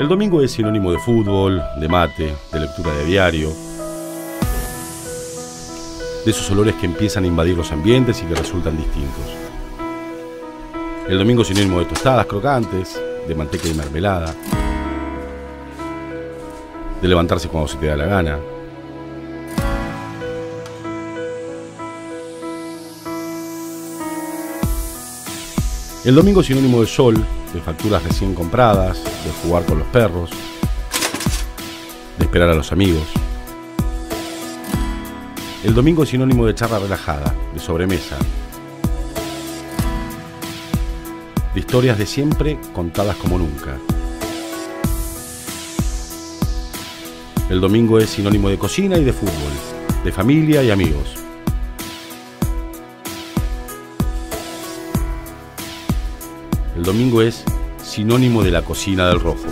El domingo es sinónimo de fútbol, de mate, de lectura de diario, de esos olores que empiezan a invadir los ambientes y que resultan distintos. El domingo es sinónimo de tostadas crocantes, de manteca y mermelada, de levantarse cuando se te da la gana. El domingo es sinónimo de sol, de facturas recién compradas, de jugar con los perros, de esperar a los amigos. El domingo es sinónimo de charla relajada, de sobremesa, de historias de siempre contadas como nunca. El domingo es sinónimo de cocina y de fútbol, de familia y amigos. domingo es sinónimo de la cocina del rojo.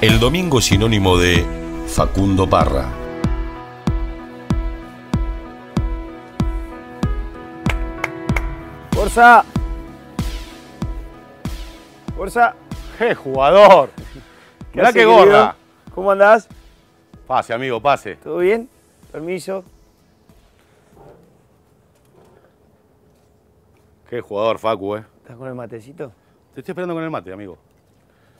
El domingo es sinónimo de Facundo Parra. ¡Fuerza! ¡Fuerza! ¡Qué jugador! ¿Qué gorda! ¿Cómo andás? Pase, amigo, pase. ¿Todo bien? Permiso. Qué jugador, Facu, ¿eh? ¿Estás con el matecito? Te estoy esperando con el mate, amigo.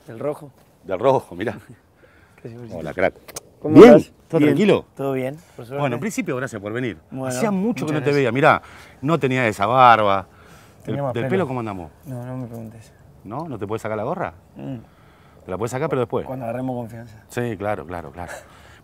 ¿Del rojo? Del rojo, mirá. Hola, crack. ¿Cómo Estás? ¿Todo tranquilo? Todo bien, por suerte. Bueno, en principio, gracias por venir. Hacía mucho que no te veía. Mirá, no tenía esa barba. ¿Del pelo. pelo cómo andamos? No, no me preguntes. ¿No? ¿No te puedes sacar la gorra? Mm. Te la puedes sacar, pero después. Cuando agarremos confianza. Sí, claro, claro, claro.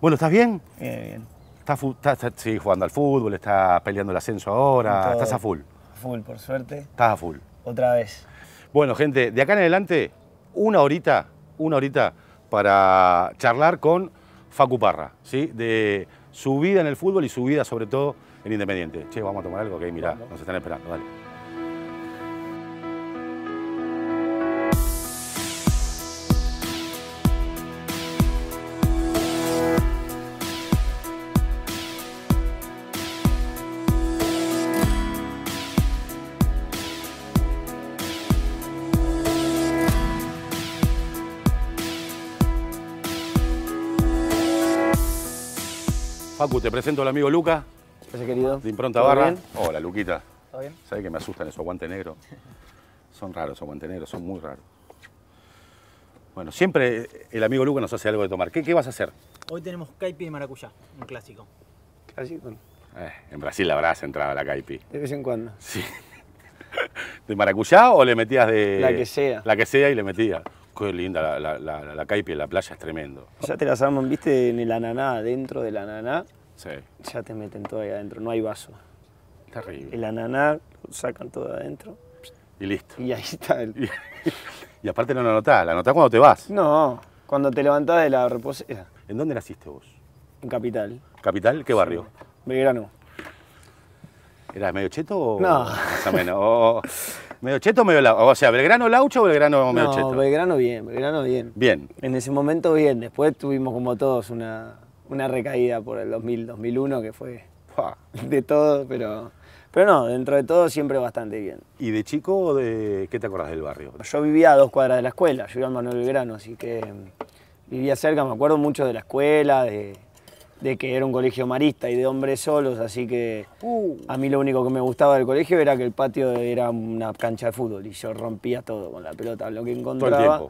Bueno, ¿estás bien? Bien, bien está, jugando al fútbol, está peleando el ascenso ahora, estás a full. A full, por suerte. Estás a full. Otra vez. Bueno, gente, de acá en adelante, una horita, una horita para charlar con Facu Parra, ¿sí? De su vida en el fútbol y su vida sobre todo en Independiente. Che, vamos a tomar algo, ok, mirá, nos están esperando, dale. te presento al amigo Luca. querido. De Impronta Barra. Hola, Luquita. ¿Todo bien? ¿Sabes que me asustan esos guantes negros? Son raros esos guantes negros, son muy raros. Bueno, siempre el amigo Luca nos hace algo de tomar. ¿Qué, vas a hacer? Hoy tenemos caipi de maracuyá, un clásico. ¿Clásico? Eh, en Brasil la habrás entrado a la caipi. De vez en cuando. Sí. ¿De maracuyá o le metías de...? La que sea. La que sea y le metías. Qué linda, la, la, la, en la playa es tremendo. Ya te la arman, viste, en el ananá, dentro del ananá. Sí. Ya te meten todo ahí adentro, no hay vaso. Terrible. El ananá, lo sacan todo adentro. Y listo. Y ahí está el... y, aparte no lo anotás, la anotás cuando te vas. No, cuando te levantás de la reposera. Eh. ¿En dónde naciste vos? En Capital. ¿Capital? ¿Qué barrio? Belgrano. ¿Eras medio cheto o...? No. Más o menos. Oh, oh. ¿Medio cheto o medio laucho? O sea, ¿Belgrano laucho o Belgrano medio no, Belgrano bien, Belgrano bien. Bien. En ese momento bien. Después tuvimos como todos una, una recaída por el 2000, 2001 que fue de todo, pero... Pero no, dentro de todo siempre bastante bien. ¿Y de chico de qué te acordás del barrio? Yo vivía a dos cuadras de la escuela, yo iba al Manuel Belgrano, así que mm, vivía cerca, me acuerdo mucho de la escuela, de, de que era un colegio marista y de hombres solos, así que uh. a mí lo único que me gustaba del colegio era que el patio era una cancha de fútbol y yo rompía todo con la pelota, lo que encontraba.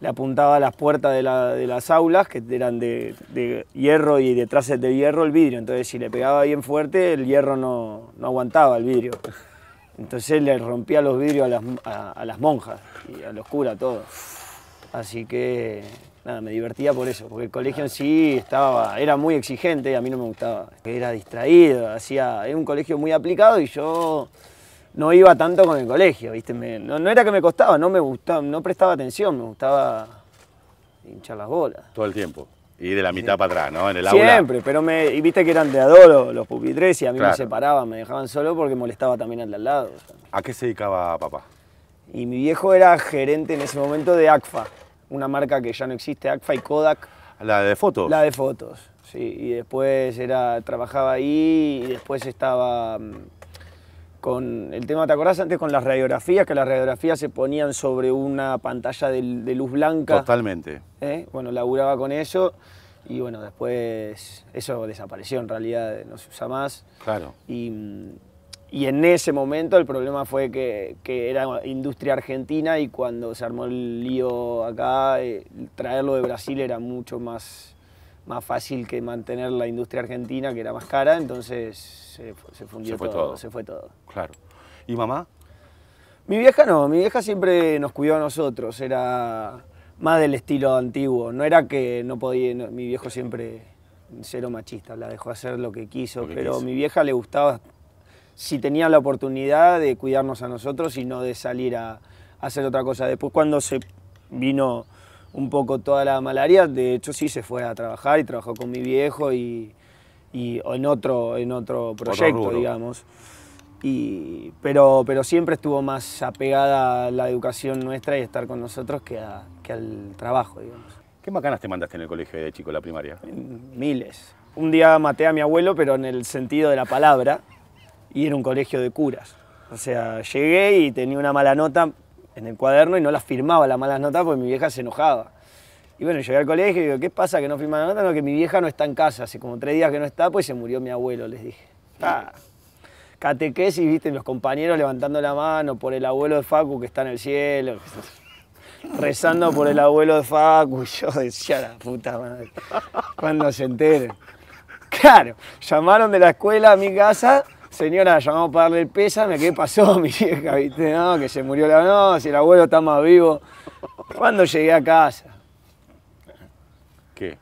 le apuntaba a las puertas de, las aulas, que eran de, hierro y detrás de hierro el vidrio. Entonces, si le pegaba bien fuerte, el hierro no, aguantaba el vidrio. Entonces le rompía los vidrios a las, a las monjas y a los curas, todo. Así que nada, me divertía por eso, porque el colegio en sí estaba, era muy exigente y a mí no me gustaba. Era distraído, hacía, era un colegio muy aplicado y yo no iba tanto con el colegio, ¿viste? no, era que me costaba, no me gustaba, no prestaba atención, me gustaba hinchar las bolas. Todo el tiempo. Y de la mitad para atrás, ¿no? En el Siempre, Siempre, pero me. Y viste que eran de adoro los pupitres y a mí me separaban, me dejaban solo porque molestaba también al de al lado. ¿A qué se dedicaba papá? Y mi viejo era gerente en ese momento de ACFA, una marca que ya no existe, ACFA y Kodak. ¿La de fotos? La de fotos, sí. Y después era, trabajaba ahí y después estaba mm, con el tema, ¿te acordás antes con las radiografías? Que las radiografías se ponían sobre una pantalla de, luz blanca. Totalmente. ¿Eh? Bueno, laburaba con eso y bueno, después eso desapareció en realidad, no se usa más. Claro. Y mm, y en ese momento el problema fue que, era industria argentina y cuando se armó el lío acá, eh, traerlo de Brasil era mucho más, más fácil que mantener la industria argentina, que era más cara, entonces se, se fundió todo, Se fue todo. Claro. ¿Y mamá? Mi vieja no, mi vieja siempre nos cuidó a nosotros, era más del estilo antiguo, no era que no podía, mi viejo siempre cero machista, la dejó hacer lo que quiso, pero a mi vieja le gustaba si tenía la oportunidad de cuidarnos a nosotros y no de salir a, hacer otra cosa. Después cuando se vino un poco toda la malaria, de hecho sí se fue a trabajar y trabajó con mi viejo y, en, otro, en otro proyecto, digamos. Y, pero, pero siempre estuvo más apegada a la educación nuestra y estar con nosotros que, al trabajo, digamos. ¿Qué macanas te mandaste en el colegio de chico, la primaria? Mm, miles. Un día maté a mi abuelo, pero en el sentido de la palabra y era un colegio de curas. O sea, llegué y tenía una mala nota en el cuaderno y no la firmaba la mala nota porque mi vieja se enojaba. Y bueno, llegué al colegio y digo, ¿qué pasa que no firma la nota? No, que mi vieja no está en casa, hace como tres días que no está, pues se murió mi abuelo, les dije. ¡Ah! Catequesis, viste, los compañeros levantando la mano por el abuelo de Facu que está en el cielo, rezando por el abuelo de Facu, y yo decía, la puta madre, cuando se enteren. Claro, llamaron de la escuela a mi casa señora llamamos para darle el pésame, ¿qué pasó, mi vieja? ¿Viste? No, que se murió la... No, si el abuelo está más vivo. ¿Cuándo llegué a casa? ¿Qué?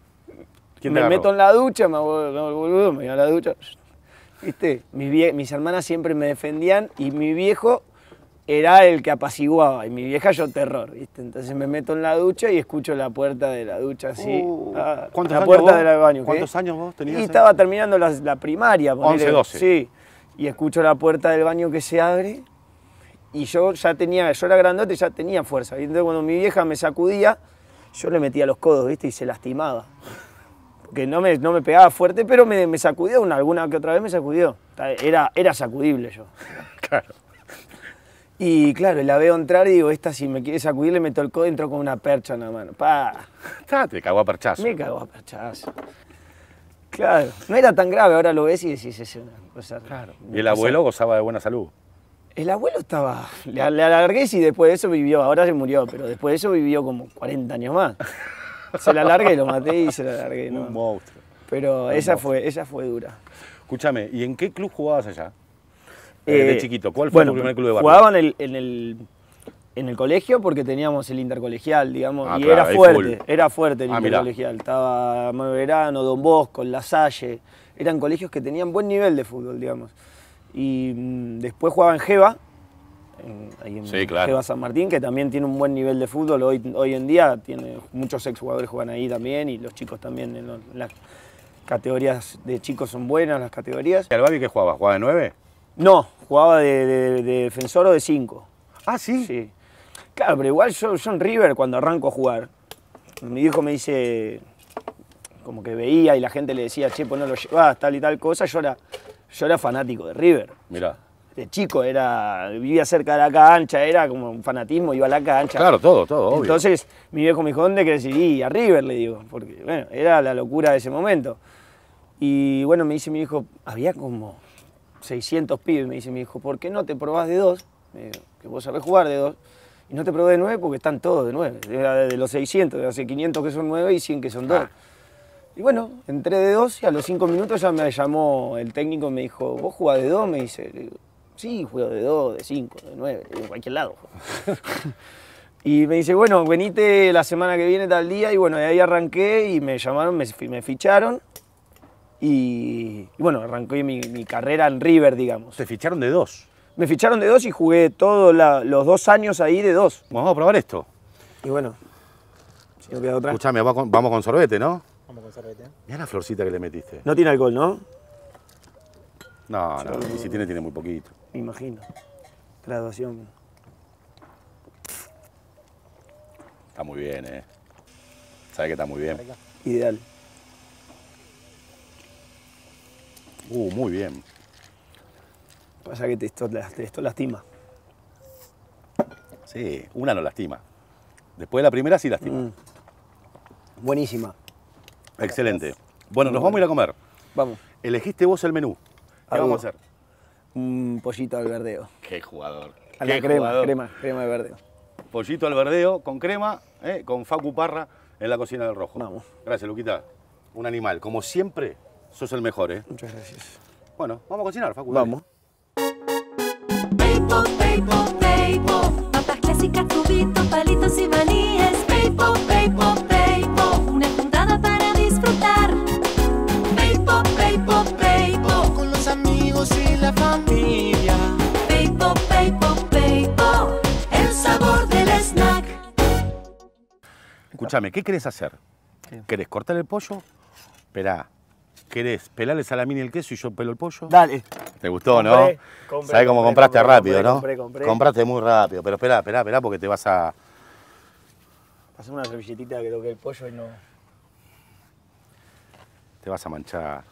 ¿Quién me meto en la ducha, me no, boludo, me voy a la ducha. ¿Viste? Mis, mis hermanas siempre me defendían y mi viejo era el que apaciguaba y mi vieja yo terror, ¿viste? Entonces me meto en la ducha y escucho la puerta de la ducha así. ¿Cuántos años vos? tenías? Y estaba terminando la, primaria. 11, 12. Sí y escucho la puerta del baño que se abre y yo ya tenía, yo era grandote y ya tenía fuerza. Y entonces cuando mi vieja me sacudía, yo le metía los codos, ¿viste? Y se lastimaba. Porque no me, no me pegaba fuerte, pero me, me sacudió, una, alguna que otra vez me sacudió. Era, era sacudible yo. Claro. Y claro, la veo entrar y digo, esta si me quiere sacudir le meto el codo y con una percha en la mano. ¡Pah! te cagó a perchazo. Me cagó a perchazo. Claro, no era tan grave, ahora lo ves y decís, es una cosa. Claro. ¿Y el abuelo gozaba de buena salud? El abuelo estaba. Le, alargué y después de eso vivió, ahora se murió, pero después de eso vivió como 40 años más. Se la alargué, lo maté y se la alargué. ¿no? Un monstruo. Pero esa, Fue, esa fue dura. Escúchame, ¿y en qué club jugabas allá? Eh, de eh, chiquito, ¿cuál fue tu primer club de barrio? Jugaba en el en el colegio porque teníamos el intercolegial, digamos, ah, y era fuerte, era fuerte el ah, intercolegial. Estaba Manuel Verano, Don Bosco, La Salle, eran colegios que tenían buen nivel de fútbol, digamos. Y mm, después jugaba en Jeva, en, San Martín, que también tiene un buen nivel de fútbol. Hoy, en día tiene muchos exjugadores juegan ahí también y los chicos también en, las categorías de chicos son buenas las categorías. ¿Y al Babi qué jugaba? ¿Jugaba de nueve? No, jugaba de, de defensor o de 5. Ah, sí. Sí. Claro, pero igual yo, River cuando arranco a jugar, mi hijo me dice, como que veía y la gente le decía, che, pues no lo llevas, tal y tal cosa, yo era, yo era fanático de River. Mirá. De chico, era, vivía cerca de la cancha, era como un fanatismo, iba a la cancha. Claro, todo, todo. obvio. Entonces, mi viejo me dijo, ¿dónde querés ir? Y a River, le digo, porque, bueno, era la locura de ese momento. Y bueno, me dice mi hijo, había como 600 pibes, me dice mi hijo, ¿por qué no te probás de dos? que vos sabés jugar de dos. Y no te probé de 9 porque están todos de 9. De los 600, de hace 500 que son 9 y 100 que son 2. Ah. Y bueno, entré de 2 y a los 5 minutos ya me llamó el técnico y me dijo, ¿vos jugás de 2? Me dice, sí, juego de 2, de 5, de 9, de cualquier lado. y me dice, bueno, venite la semana que viene tal día. Y bueno, de ahí arranqué y me llamaron, me, ficharon. Y, bueno, arrancó mi, mi carrera en River, digamos. ¿Te ficharon de dos? me ficharon de dos y jugué todos los dos años ahí de dos. Vamos a probar esto. Y bueno, si no otra. Escuchame, vamos con sorbete, ¿no? Vamos con sorbete. Mira la florcita que le metiste. No tiene alcohol, ¿no? No, no, y si tiene, tiene muy poquito. Me imagino. Graduación. Está muy bien, ¿eh? Sabe que está muy bien. Ideal. Uh, muy bien. Pasa que esto, lastima. Sí, una no lastima. Después de la primera sí lastima. Mm. Buenísima. Excelente. Bueno, nos vamos a ir a comer. Vamos. Elegiste vos el menú. ¿Qué vamos a hacer? Un pollito al verdeo. Qué jugador. Qué crema, crema, crema de verdeo. Pollito al verdeo con crema, eh, con Facu Parra en la cocina del rojo. Vamos. Gracias, Luquita. Un animal. Como siempre, sos el mejor, ¿eh? Muchas gracias. Bueno, vamos a cocinar, Facu. Vamos. PayPal, PayPal. Papas clásicas, cubitos, palitos y maníes. PayPal, PayPal, PayPal. Una puntada para disfrutar. PayPal, PayPal, PayPal. Con los amigos y la familia. PayPal, PayPal, PayPal. El sabor del snack. Escúchame, ¿qué quieres hacer? ¿Querés cortar el pollo? Espera, querés Pelales a la mini el queso y yo pelo el pollo? Dale. ¿Te gustó, no? Sabes Sabés cómo compraste rápido, ¿no? Compraste muy rápido, pero espera, espera, espera, porque te vas a... hacer una servilletita que toque el pollo y no... Te vas a manchar.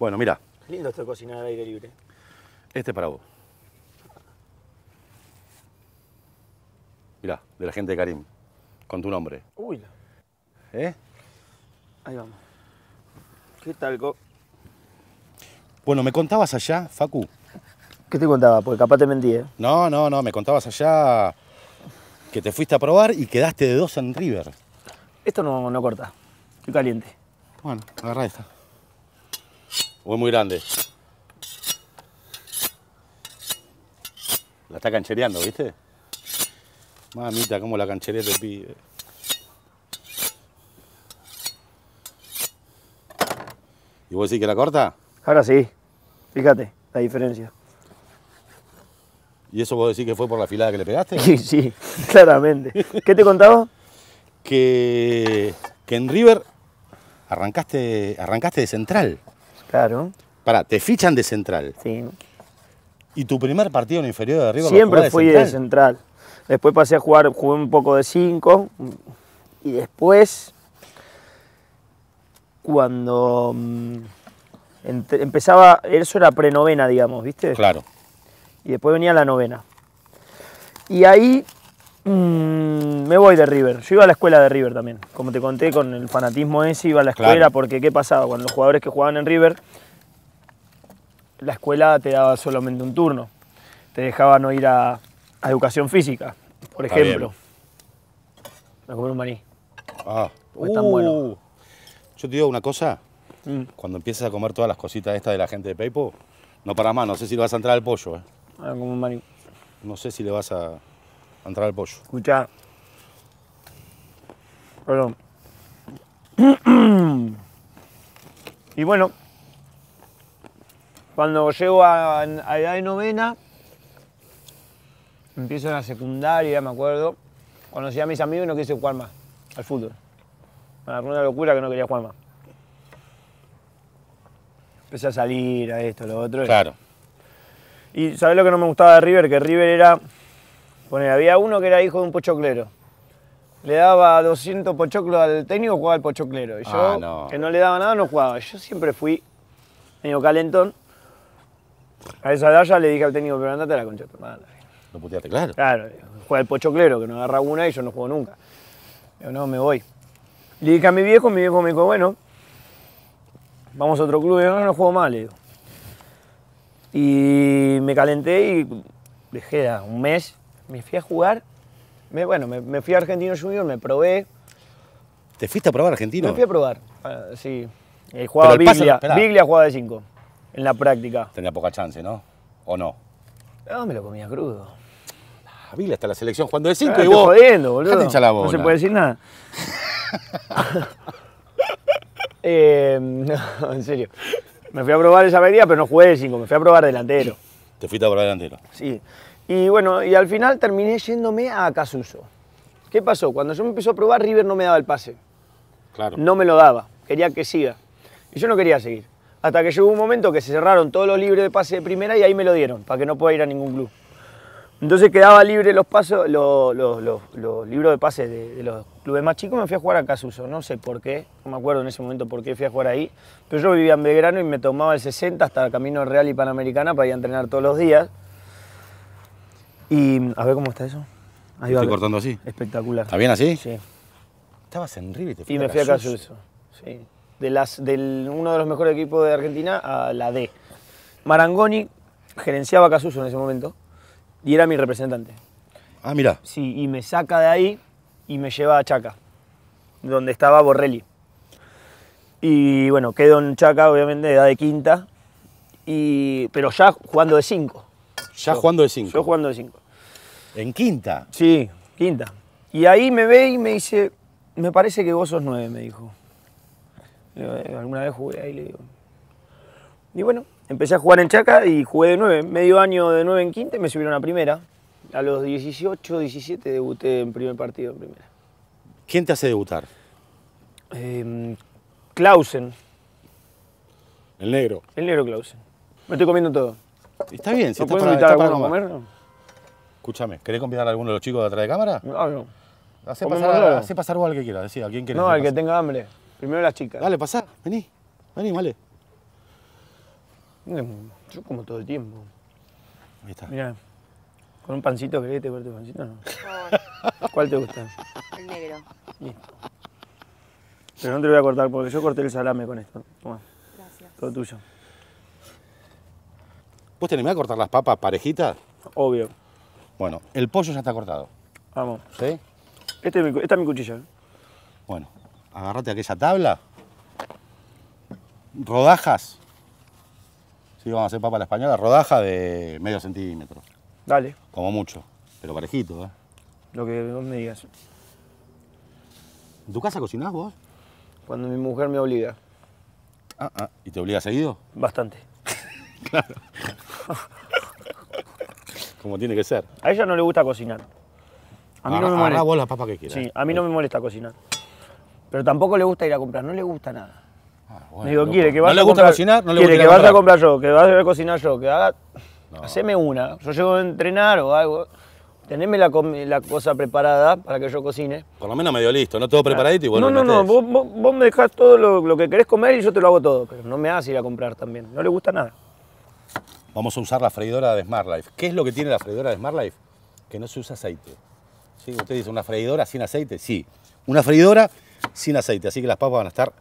Bueno, mira. Lindo esto de cocinar al aire libre. Este es para vos. Mira, de la gente de Karim, con tu nombre. Uy. ¿Eh? Ahí vamos. ¿Qué tal, Go? Bueno, me contabas allá, Facu. ¿Qué te contaba? Porque capaz te mentí, ¿eh? No, no, no, me contabas allá que te fuiste a probar y quedaste de dos en River. Esto no, no corta. Qué caliente. Bueno, agarra esta. Fue muy grande. La está canchereando, ¿viste? Mamita, cómo la cancherea el este pide. ¿Y vos decís que la corta? Ahora sí, fíjate la diferencia. ¿Y eso vos decís que fue por la filada que le pegaste? Sí, sí, claramente. ¿Qué te contaba? Que, que en River arrancaste, arrancaste de central. Claro. Pará, te fichan de central. Sí. ¿Y tu primer partido en inferior de River? Siempre fui de central? de central. Después pasé a jugar, jugué un poco de cinco. y después cuando mm, empezaba, eso era prenovena, digamos, ¿viste? Claro. Y después venía la novena. Y ahí mm, me voy de River. Yo iba a la escuela de River también. Como te conté, con el fanatismo ese iba a la escuela porque ¿qué pasaba? Cuando los jugadores que jugaban en River, la escuela te daba solamente un turno. Te dejaban no ir a, educación física, por ejemplo. Me un maní. Ah. tan bueno. Uh. Yo te digo una cosa, mm. cuando empiezas a comer todas las cositas estas de la gente de Peipo, no para más, no sé si le vas a entrar al pollo, eh. Ah, como un No sé si le vas a, entrar al pollo. Escucha. Perdón. y bueno, cuando llego a, a, edad de novena, empiezo en la secundaria, me acuerdo, conocí a mis amigos y no quise jugar más al fútbol una locura que no quería jugar más. Empecé a salir, a esto, a lo otro. Claro. Y sabes lo que no me gustaba de River? Que River era. había uno que era hijo de un pochoclero. Le daba 200 pochoclos al técnico, jugaba al pochoclero. Y yo, ah, que no le daba nada, no jugaba. Yo siempre fui medio calentón. A esa edad ya le dije al técnico, pero andate a la concha No puteaste, claro. Claro, juega el pochoclero, que no agarra una y yo no juego nunca. Yo no, me voy. Le dije a mi viejo, mi viejo me dijo, bueno, vamos a otro club. Y yo, no, juego mal le digo. Y me calenté y dejé un mes. Me fui a jugar. bueno, me, fui a Argentino Junior, me probé. ¿Te fuiste a probar Argentino? Me fui a probar, ah, sí. He eh, jugaba Biglia. Biglia jugaba de 5 en la práctica. Tenía poca chance, ¿no? ¿O no? No, me lo comía crudo. Ah, Biglia está la selección jugando de 5 ah, y vos. no se puede decir nada. Eh, en serio. Me fui a probar esa medida, pero no jugué de 5, me fui a probar delantero. Te fuiste a probar delantero. Sí. Y bueno, y al final terminé yéndome a Casuso. ¿Qué pasó? Cuando yo me empezó a probar, River no me daba el pase. Claro. No me lo daba. Quería que siga. Y yo no quería seguir. Hasta que llegó un momento que se cerraron todos los libros de pase de primera y ahí me lo dieron, para que no pueda ir a ningún club. Entonces quedaba libre los pasos, los, libros de pase de, los los clubes más chico me fui a jugar a Casuso. No sé por qué, no me acuerdo en ese momento por qué fui a jugar ahí. Pero yo vivía en Belgrano y me tomaba el 60 hasta el Camino Real y Panamericana para ir a entrenar todos los días. Y a ver cómo está eso. Ahí va, cortando así. Espectacular. ¿Está bien así? Sí. Estabas en River y te Y me fui a Casuso. Sí. De del, uno de los mejores equipos de Argentina a la D. Marangoni gerenciaba Casuso en ese momento y era mi representante. Ah, mira. Sí, y me saca de ahí y me lleva a Chaca, donde estaba Borrelli. Y bueno, quedo en Chaca, obviamente, de edad de quinta, y, pero ya jugando de cinco. Ya jugando de cinco? Yo jugando de cinco. ¿En quinta? Sí, quinta. Y ahí me ve y me dice, me parece que vos sos nueve, me dijo. Eh, alguna vez jugué ahí, le digo. Y bueno, empecé a jugar en Chaca y jugué de nueve. Medio año de nueve en quinta y me subieron a primera. A los 18, 17 debuté en primer partido en primera. ¿Quién te hace debutar? Eh, El negro. El negro Clausen. Me estoy comiendo todo. Está bien, si estás está a comer. Escúchame, ¿querés convidar a alguno de los chicos de atrás de cámara? No, no. Hacé pasar, algo al que quiera. decía, ¿a quién No, al que tenga hambre. Primero las chicas. Dale, pasá, vení. Vení, vale. Em, yo como todo el tiempo. Ahí está. Mirá. ¿Con un pancito querés que te pancito? No. ¿Cuál te gusta? El negro. Bien. Pero no te lo voy a cortar porque yo corté el salame con esto. Toma. Gracias. Todo tuyo. ¿Vos te a cortar las papas parejitas? Obvio. Bueno, el pollo ya está cortado. Vamos. ¿Sí? Este es mi, esta es mi cuchilla. ¿eh? Bueno, agarrate aquella tabla. Rodajas. Sí, vamos a hacer papa a la española. Rodaja de medio centímetro. Dale. Como mucho, pero parejito, ¿eh? Lo que vos me digas. ¿En tu casa cocinás vos? Cuando mi mujer me obliga. Ah, ah. ¿Y te obliga seguido? Bastante. claro. Como tiene que ser. A ella no le gusta cocinar. A mí no me molesta. vos que quieras. Sí, a mí no me molesta cocinar. Pero tampoco le gusta ir a comprar, no le gusta nada. Ah, bueno, me digo, quiere que vaya no le gusta a comprar, cocinar, no le quiere que vaya a comprar yo, que vaya a cocinar yo, que haga... Haceme una. Yo llego a entrenar o algo. Teneme la, cosa preparada para que yo cocine. Por lo menos medio listo, no todo preparadito y bueno. No, no, no, vos, me dejás todo lo, que querés comer y yo te lo hago todo, pero no me hagas ir a comprar también, no le gusta nada. Vamos a usar la freidora de Smart Life. ¿Qué es lo que tiene la freidora de Smart Life? Que no se usa aceite. ¿Sí? Usted dice, ¿una freidora sin aceite? Sí, una freidora sin aceite, así que las papas van a estar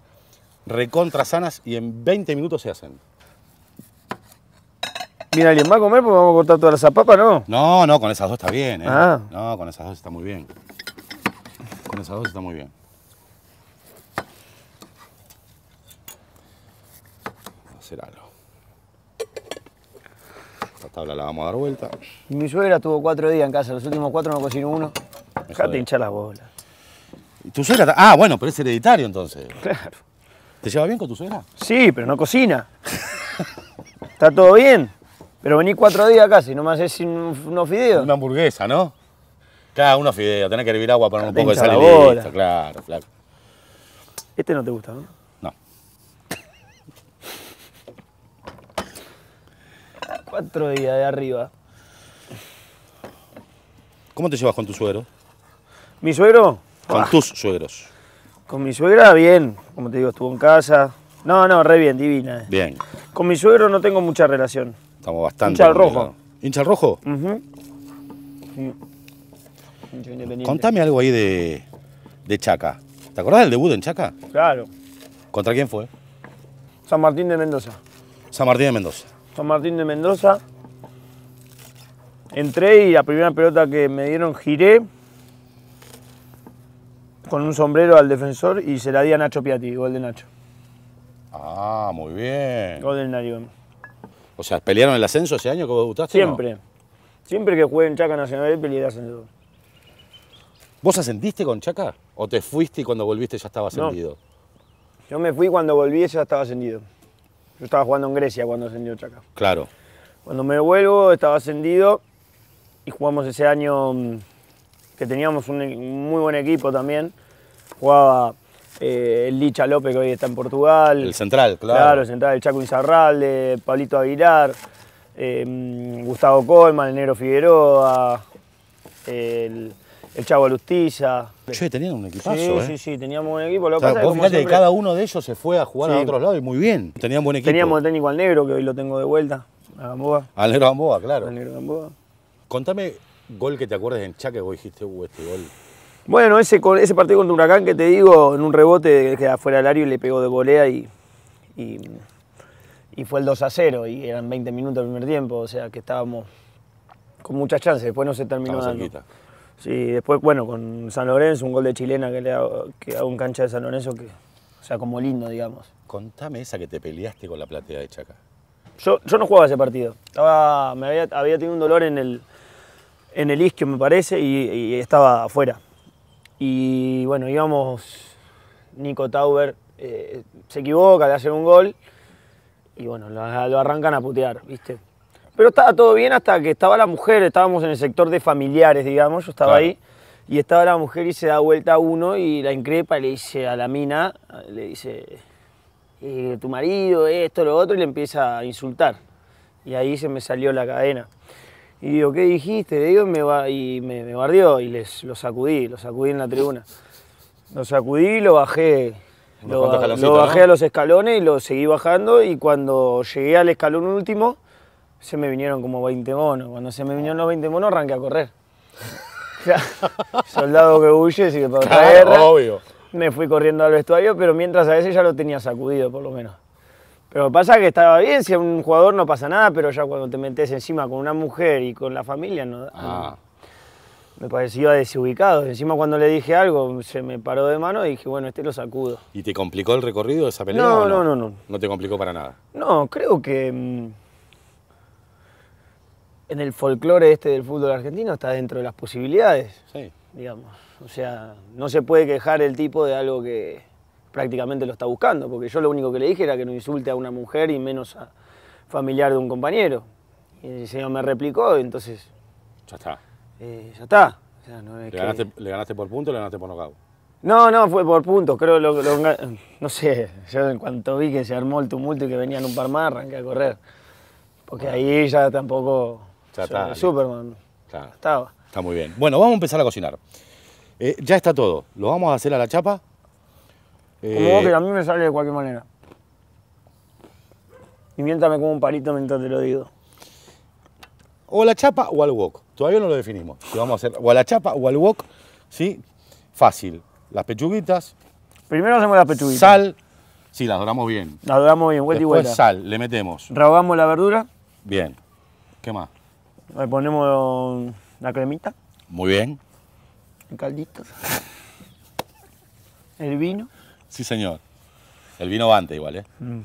recontra sanas y en 20 minutos se hacen. ¿Viene alguien va a comer? Pues vamos a cortar todas las zapapas, ¿no? No, no, con esas dos está bien, ¿eh? Ah. No, con esas dos está muy bien. Con esas dos está muy bien. Vamos a hacer algo. Esta tabla la vamos a dar vuelta. Mi suegra estuvo cuatro días en casa, los últimos cuatro no cocinó uno. de hinchar las bolas. ¿Y tu suegra? Ah, bueno, pero es hereditario entonces. Claro. ¿Te lleva bien con tu suegra? Sí, pero no cocina. ¿Está todo bien? Pero vení cuatro días casi, nomás es unos fideos. Una hamburguesa, ¿no? Claro, unos fideos, tenés que hervir agua, poner un poco de sal y claro, flaco. Este no te gusta, ¿no? No. cuatro días de arriba. ¿Cómo te llevas con tu suegro? ¿Mi suegro? Con ah. tus suegros. Con mi suegra, bien. Como te digo, estuvo en casa. No, no, re bien, divina. Bien. Con mi suegro no tengo mucha relación bastante. Hincha rojo. ¿Hincha rojo? Contame algo ahí de, Chaca. ¿Te acordás del debut en Chaca? Claro. ¿Contra quién fue? San Martín de Mendoza. San Martín de Mendoza. San Martín de Mendoza. Entré y la primera pelota que me dieron giré con un sombrero al defensor y se la di a Nacho Piatti, gol de Nacho. Ah, muy bien. Gol del Narigón. O sea, ¿pelearon el ascenso ese año que vos debutaste? Siempre. Siempre que jugué en Chaca Nacional peleé el ascenso. ¿Vos ascendiste con Chaca? ¿O te fuiste y cuando volviste ya estaba ascendido? Yo me fui cuando volví ya estaba ascendido. Yo estaba jugando en Grecia cuando ascendió Chaca. Claro. Cuando me vuelvo estaba ascendido y jugamos ese año mm, que teníamos un muy buen equipo también. Jugaba el eh, Licha López que hoy está en Portugal. El central, claro. Claro, el central, el Chaco Inzarralde, Pablito Aguilar, em, Gustavo Colman, el Negro Figueroa, el, el Chavo Alustiza. Che, tenían un equipazo, Sí, eh. sí, sí, teníamos un equipo. Lo pasa que cada uno de ellos se fue a jugar a otros lados y muy bien. Tenían buen equipo. Teníamos técnico al Negro, que hoy lo tengo de vuelta, a Gamboa. Al Negro Gamboa, claro. Al Negro Gamboa. Contame gol que te acuerdes en que vos dijiste, uh, este gol bueno, ese, ese partido contra Huracán que te digo, en un rebote que afuera al área y le pegó de volea y, y, fue el 2 a 0 y eran 20 minutos del primer tiempo, o sea que estábamos con muchas chances, después no se terminó nada. Sí, después, bueno, con San Lorenzo, un gol de chilena que le que un cancha de San Lorenzo que, o sea, como lindo, digamos. Contame esa que te peleaste con la platea de Chaca. Yo, yo no jugaba ese partido, estaba, me había, tenido un dolor en el, en el isquio, me parece, y estaba afuera y bueno, íbamos, Nico Tauber eh, se equivoca le hacer un gol y bueno, lo, arrancan a putear, ¿viste? Pero estaba todo bien hasta que estaba la mujer, estábamos en el sector de familiares, digamos, yo estaba ahí, y estaba la mujer y se da vuelta a uno y la increpa y le dice a la mina, le dice, eh, tu marido, esto, lo otro, y le empieza a insultar. Y ahí se me salió la cadena. Y digo, ¿qué dijiste? digo, me va, y me, me y les, lo sacudí, lo sacudí en la tribuna. Lo sacudí, lo bajé. Lo, bajé a los escalones y lo seguí bajando y cuando llegué al escalón último se me vinieron como 20 monos. Cuando se me vinieron los 20 monos arranqué a correr. soldado que huye, sigue para otra Obvio. Me fui corriendo al vestuario, pero mientras a ese ya lo tenía sacudido por lo menos. Pero pasa que estaba bien, si a un jugador no pasa nada, pero ya cuando te metes encima con una mujer y con la familia, no. Ah. Me parecía desubicado. Encima cuando le dije algo, se me paró de mano y dije, bueno, este lo sacudo. ¿Y te complicó el recorrido esa pelea? No, no? no, no, no. te complicó para nada. No, creo que. Mm, en el folclore este del fútbol argentino está dentro de las posibilidades. Sí. Digamos. O sea, no se puede quejar el tipo de algo que prácticamente lo está buscando, porque yo lo único que le dije era que no insulte a una mujer y menos a familiar de un compañero. Y el señor me replicó, entonces... Ya está. Eh, ya está. ¿Le, ganaste, por punto o le ganaste por nocao? No, no, fue por puntos, creo lo, no sé, yo en cuanto vi que se armó el tumulto y que venían un par más, arranqué a correr. Porque ahí ya tampoco ya está, Superman. Está. Está muy bien. Bueno, vamos a empezar a cocinar. Eh, ya está todo. Lo vamos a hacer a la chapa eh, como que a mí me sale de cualquier manera. Inviéntame como un palito mientras te lo digo. O la chapa o al wok. Todavía no lo definimos. vamos a hacer o a la chapa o al wok, ¿sí? Fácil. Las pechuguitas. Primero hacemos las pechuguitas. Sal. Sí, las doramos bien. Las doramos bien, vuelta y vuelta. sal, le metemos. Rabamos la verdura. Bien. ¿Qué más? Le ponemos la cremita. Muy bien. El caldito. El vino. Sí, señor. El vino va igual, ¿eh? Mm.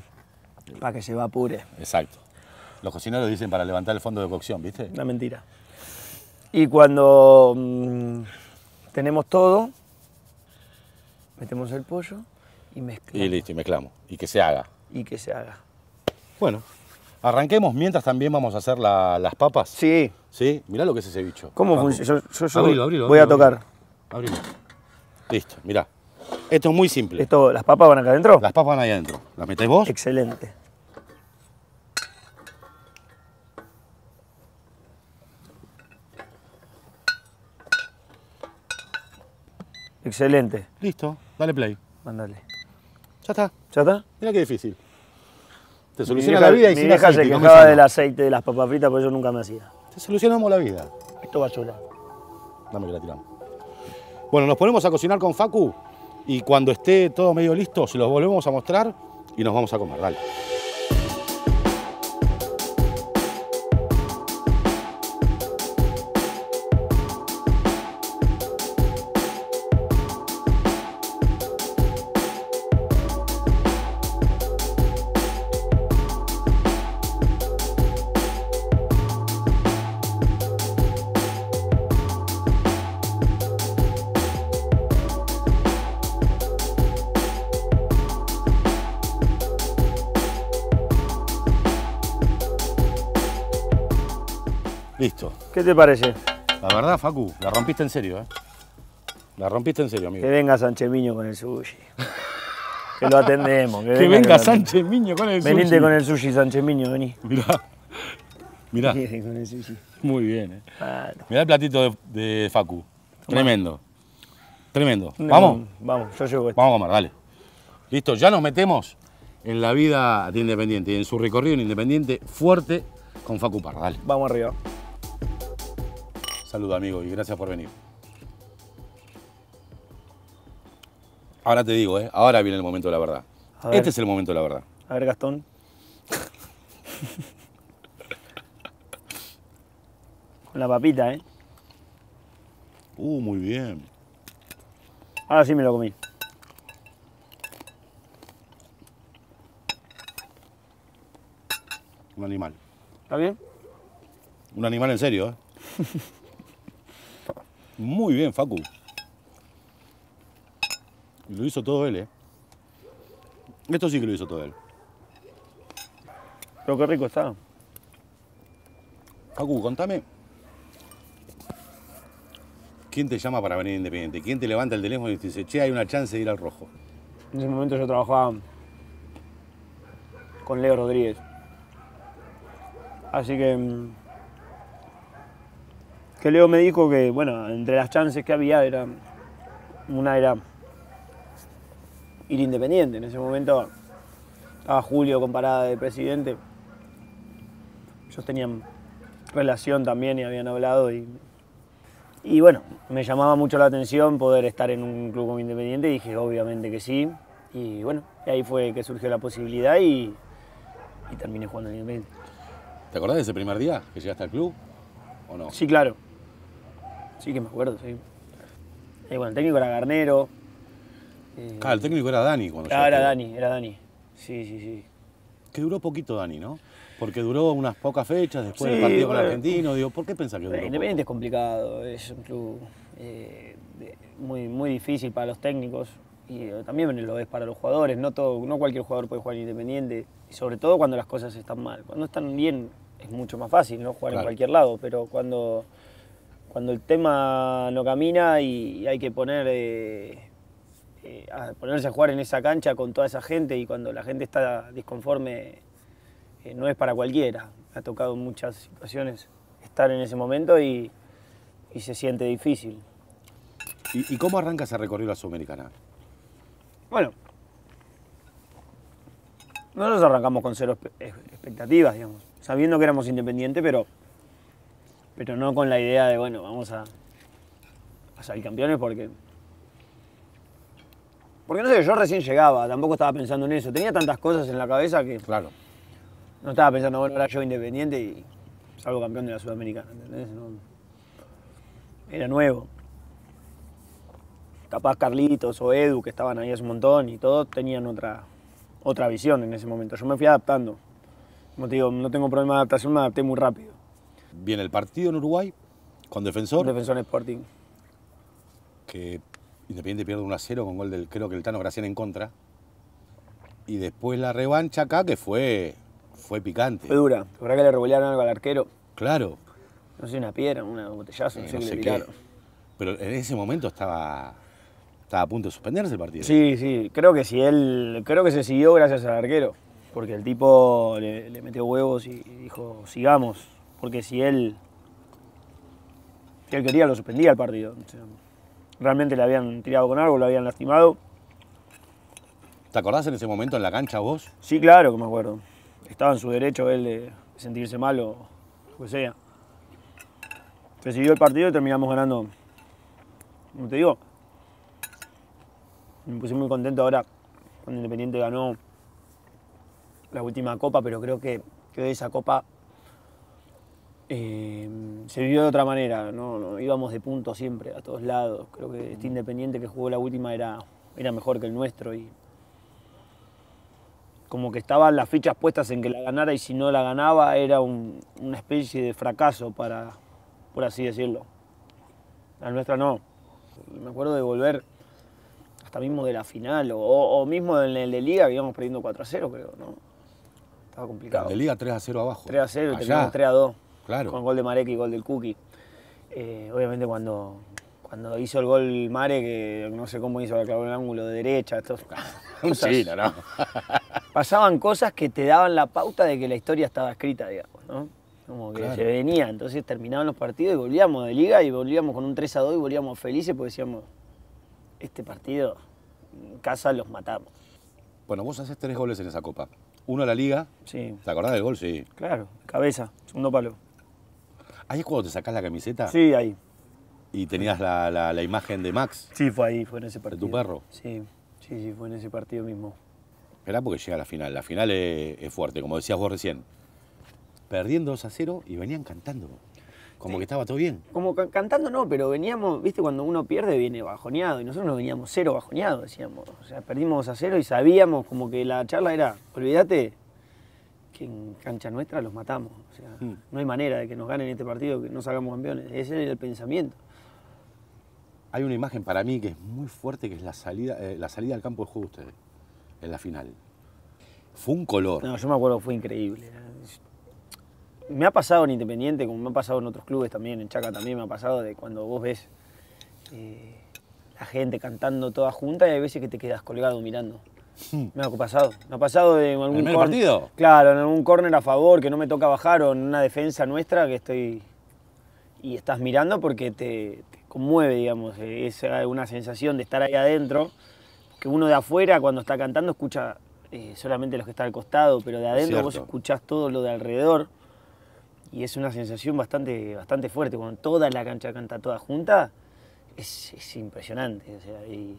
Para que se evapore. Exacto. Los cocineros dicen para levantar el fondo de cocción, ¿viste? Una mentira. Y cuando mm, tenemos todo, metemos el pollo y mezclamos. Y listo, y mezclamos. Y que se haga. Y que se haga. Bueno, arranquemos mientras también vamos a hacer las papas. Sí. Sí, mirá lo que es ese bicho. ¿Cómo funciona? Yo, voy a tocar. Abrilo. Listo, mirá. Esto es muy simple. Esto, ¿Las papas van acá adentro? Las papas van ahí adentro. ¿Las metés vos? Excelente. Excelente. Listo, dale play. Mandale. Ya está. ¿Ya está? Mira qué difícil. Te soluciona la vida y mi vieja se quejaba del aceite de las papas fritas, porque yo nunca me hacía. Te solucionamos la vida. Esto va sola. Dame que la tiramos. Bueno, nos ponemos a cocinar con Facu y cuando esté todo medio listo se los volvemos a mostrar y nos vamos a comer. Dale. te parece? La verdad, Facu, la rompiste en serio, ¿eh? La rompiste en serio, amigo. Que venga Sánchez Miño con el sushi. que lo atendemos. Que, venga, Sánchez Miño con el sushi. Venite con el sushi, Sánchez Miño, vení. Mirá. Mirá. con el sushi. Muy bien, ¿eh? Mira Mirá el platito de, Facu. Tremendo. Tremendo. Mm, ¿Vamos? Vamos, yo llevo esto. Vamos a comer, dale. Listo, ya nos metemos en la vida de Independiente y en su recorrido en Independiente fuerte con Facu Parra. Dale. Vamos arriba. Salud, amigo, y gracias por venir. Ahora te digo, ¿eh? ahora viene el momento de la verdad. Este es el momento de la verdad. A ver, Gastón. Con la papita, ¿eh? Uh, muy bien. Ahora sí me lo comí. Un animal. ¿Está bien? Un animal en serio, ¿eh? Muy bien, Facu. Lo hizo todo él, ¿eh? Esto sí que lo hizo todo él. Pero qué rico está. Facu, contame. ¿Quién te llama para venir Independiente? ¿Quién te levanta el teléfono y te dice, che, hay una chance de ir al rojo? En ese momento yo trabajaba con Leo Rodríguez. Así que mm, que Leo me dijo que, bueno, entre las chances que había era, una era ir independiente. En ese momento estaba Julio comparada de presidente. Ellos tenían relación también y habían hablado y, y bueno, me llamaba mucho la atención poder estar en un club como independiente dije obviamente que sí. Y bueno, ahí fue que surgió la posibilidad y, y terminé jugando en independiente. ¿Te acordás de ese primer día que llegaste al club o no? Sí, claro. Sí que me acuerdo, sí. Eh, bueno, el técnico era Garnero. ah, el técnico era Dani cuando Ah, era Dani, era Dani. Sí, sí, sí. Que duró poquito Dani, ¿no? Porque duró unas pocas fechas después del partido con Argentino. Digo, ¿por qué pensás que duró? Independiente es complicado, es un club eh, muy, muy difícil para los técnicos y también lo es para los jugadores. No, todo, no cualquier jugador puede jugar independiente, sobre todo cuando las cosas están mal. Cuando están bien es mucho más fácil, ¿no? Jugar en cualquier lado, pero cuando cuando el tema no camina y hay que eh, eh, ponerse a jugar en esa cancha con toda esa gente y cuando la gente está disconforme eh, no es para cualquiera. ha tocado en muchas situaciones estar en ese momento y, se siente difícil. ¿Y, cómo arrancas a recorrido a Sudamericana? Bueno, nosotros arrancamos con cero expectativas, digamos, sabiendo que éramos independientes, pero pero no con la idea de, bueno, vamos a, salir campeones porque... Porque no sé, yo recién llegaba, tampoco estaba pensando en eso. Tenía tantas cosas en la cabeza que... Claro. No estaba pensando, bueno, ahora yo independiente y salgo campeón de la Sudamericana, ¿entendés? Era nuevo. Capaz Carlitos o Edu, que estaban ahí hace un montón y todos tenían otra, otra visión en ese momento. Yo me fui adaptando. Como te digo, no tengo problema de adaptación, me adapté muy rápido viene el partido en Uruguay con Defensor. Defensor Sporting. Que Independiente pierde 1 a 0 con gol del, creo que el Tano Gracián en contra. Y después la revancha acá, que fue, fue picante. Fue dura. que le revolearon algo al arquero. Claro. No sé, una piedra, una botellazo, eh, no sé, Pero en ese momento estaba, estaba a punto de suspenderse el partido. Sí, sí. Creo que si él, creo que se siguió gracias al arquero. Porque el tipo le metió huevos y dijo, sigamos, porque si él, si él quería, lo suspendía el partido. realmente le habían tirado con algo, lo habían lastimado. ¿Te acordás en ese momento en la cancha vos? Sí, claro que me acuerdo. Estaba en su derecho él de sentirse mal o lo que sea. Recibió el partido y terminamos ganando. Como te digo, me puse muy contento ahora cuando Independiente ganó la última copa, pero creo que, que esa copa eh, se vivió de otra manera, ¿no? íbamos de punto siempre, a todos lados. Creo que este Independiente que jugó la última era, era mejor que el nuestro y como que estaban las fichas puestas en que la ganara y si no la ganaba era una especie de fracaso para, por así decirlo. La nuestra no. Me acuerdo de volver hasta mismo de la final o, mismo en el de Liga que íbamos perdiendo 4 a 0, creo, ¿no? Estaba complicado. El de Liga 3 a 0 abajo. 3 a 0 y 3 a 2. Con gol de Marek y gol del Cookie. Eh, obviamente cuando, cuando hizo el gol Mare, que no sé cómo hizo, la clavó en el ángulo de derecha, no, pasaban cosas que te daban la pauta de que la historia estaba escrita, digamos, ¿no? Como que se venía, entonces terminaban los partidos y volvíamos de liga y volvíamos con un 3 a 2 y volvíamos felices porque decíamos, este partido en casa los matamos. Bueno, vos haces tres goles en esa copa. Uno a la liga. Sí. ¿Te acordás del gol? Sí. Claro, cabeza, segundo palo. ¿Ahí es cuando te sacás la camiseta? Sí, ahí. ¿Y tenías la, imagen de Max? Sí, fue ahí, fue en ese partido. ¿De tu perro? Sí, sí, sí, fue en ese partido mismo. Era porque llega la final. La final es, fuerte, como decías vos recién. Perdiendo 2 a 0 y venían cantando. Como que estaba todo bien. Como cantando no, pero veníamos, viste, cuando uno pierde viene bajoneado y nosotros nos veníamos cero bajoneado, decíamos. O sea, perdimos 2 a 0 y sabíamos como que la charla era, olvídate, que en cancha nuestra los matamos. O sea, mm. No hay manera de que nos ganen este partido, que no salgamos campeones. Ese es el pensamiento. Hay una imagen para mí que es muy fuerte, que es la salida, eh, la salida al campo de juego de ustedes, en la final. Fue un color. No, yo me acuerdo, que fue increíble. Me ha pasado en Independiente, como me ha pasado en otros clubes también, en Chaca también me ha pasado, de cuando vos ves eh, la gente cantando toda junta y hay veces que te quedas colgado mirando. Hmm. Me ha pasado. Me ha pasado de algún ¿En partido? Claro, en algún córner a favor que no me toca bajar o en una defensa nuestra que estoy. Y estás mirando porque te, conmueve, digamos. Eh, es eh, una sensación de estar ahí adentro. Que uno de afuera, cuando está cantando, escucha eh, solamente los que están al costado, pero de adentro vos escuchás todo lo de alrededor. Y es una sensación bastante, bastante fuerte. Cuando toda la cancha canta toda junta, es, impresionante. O sea, y,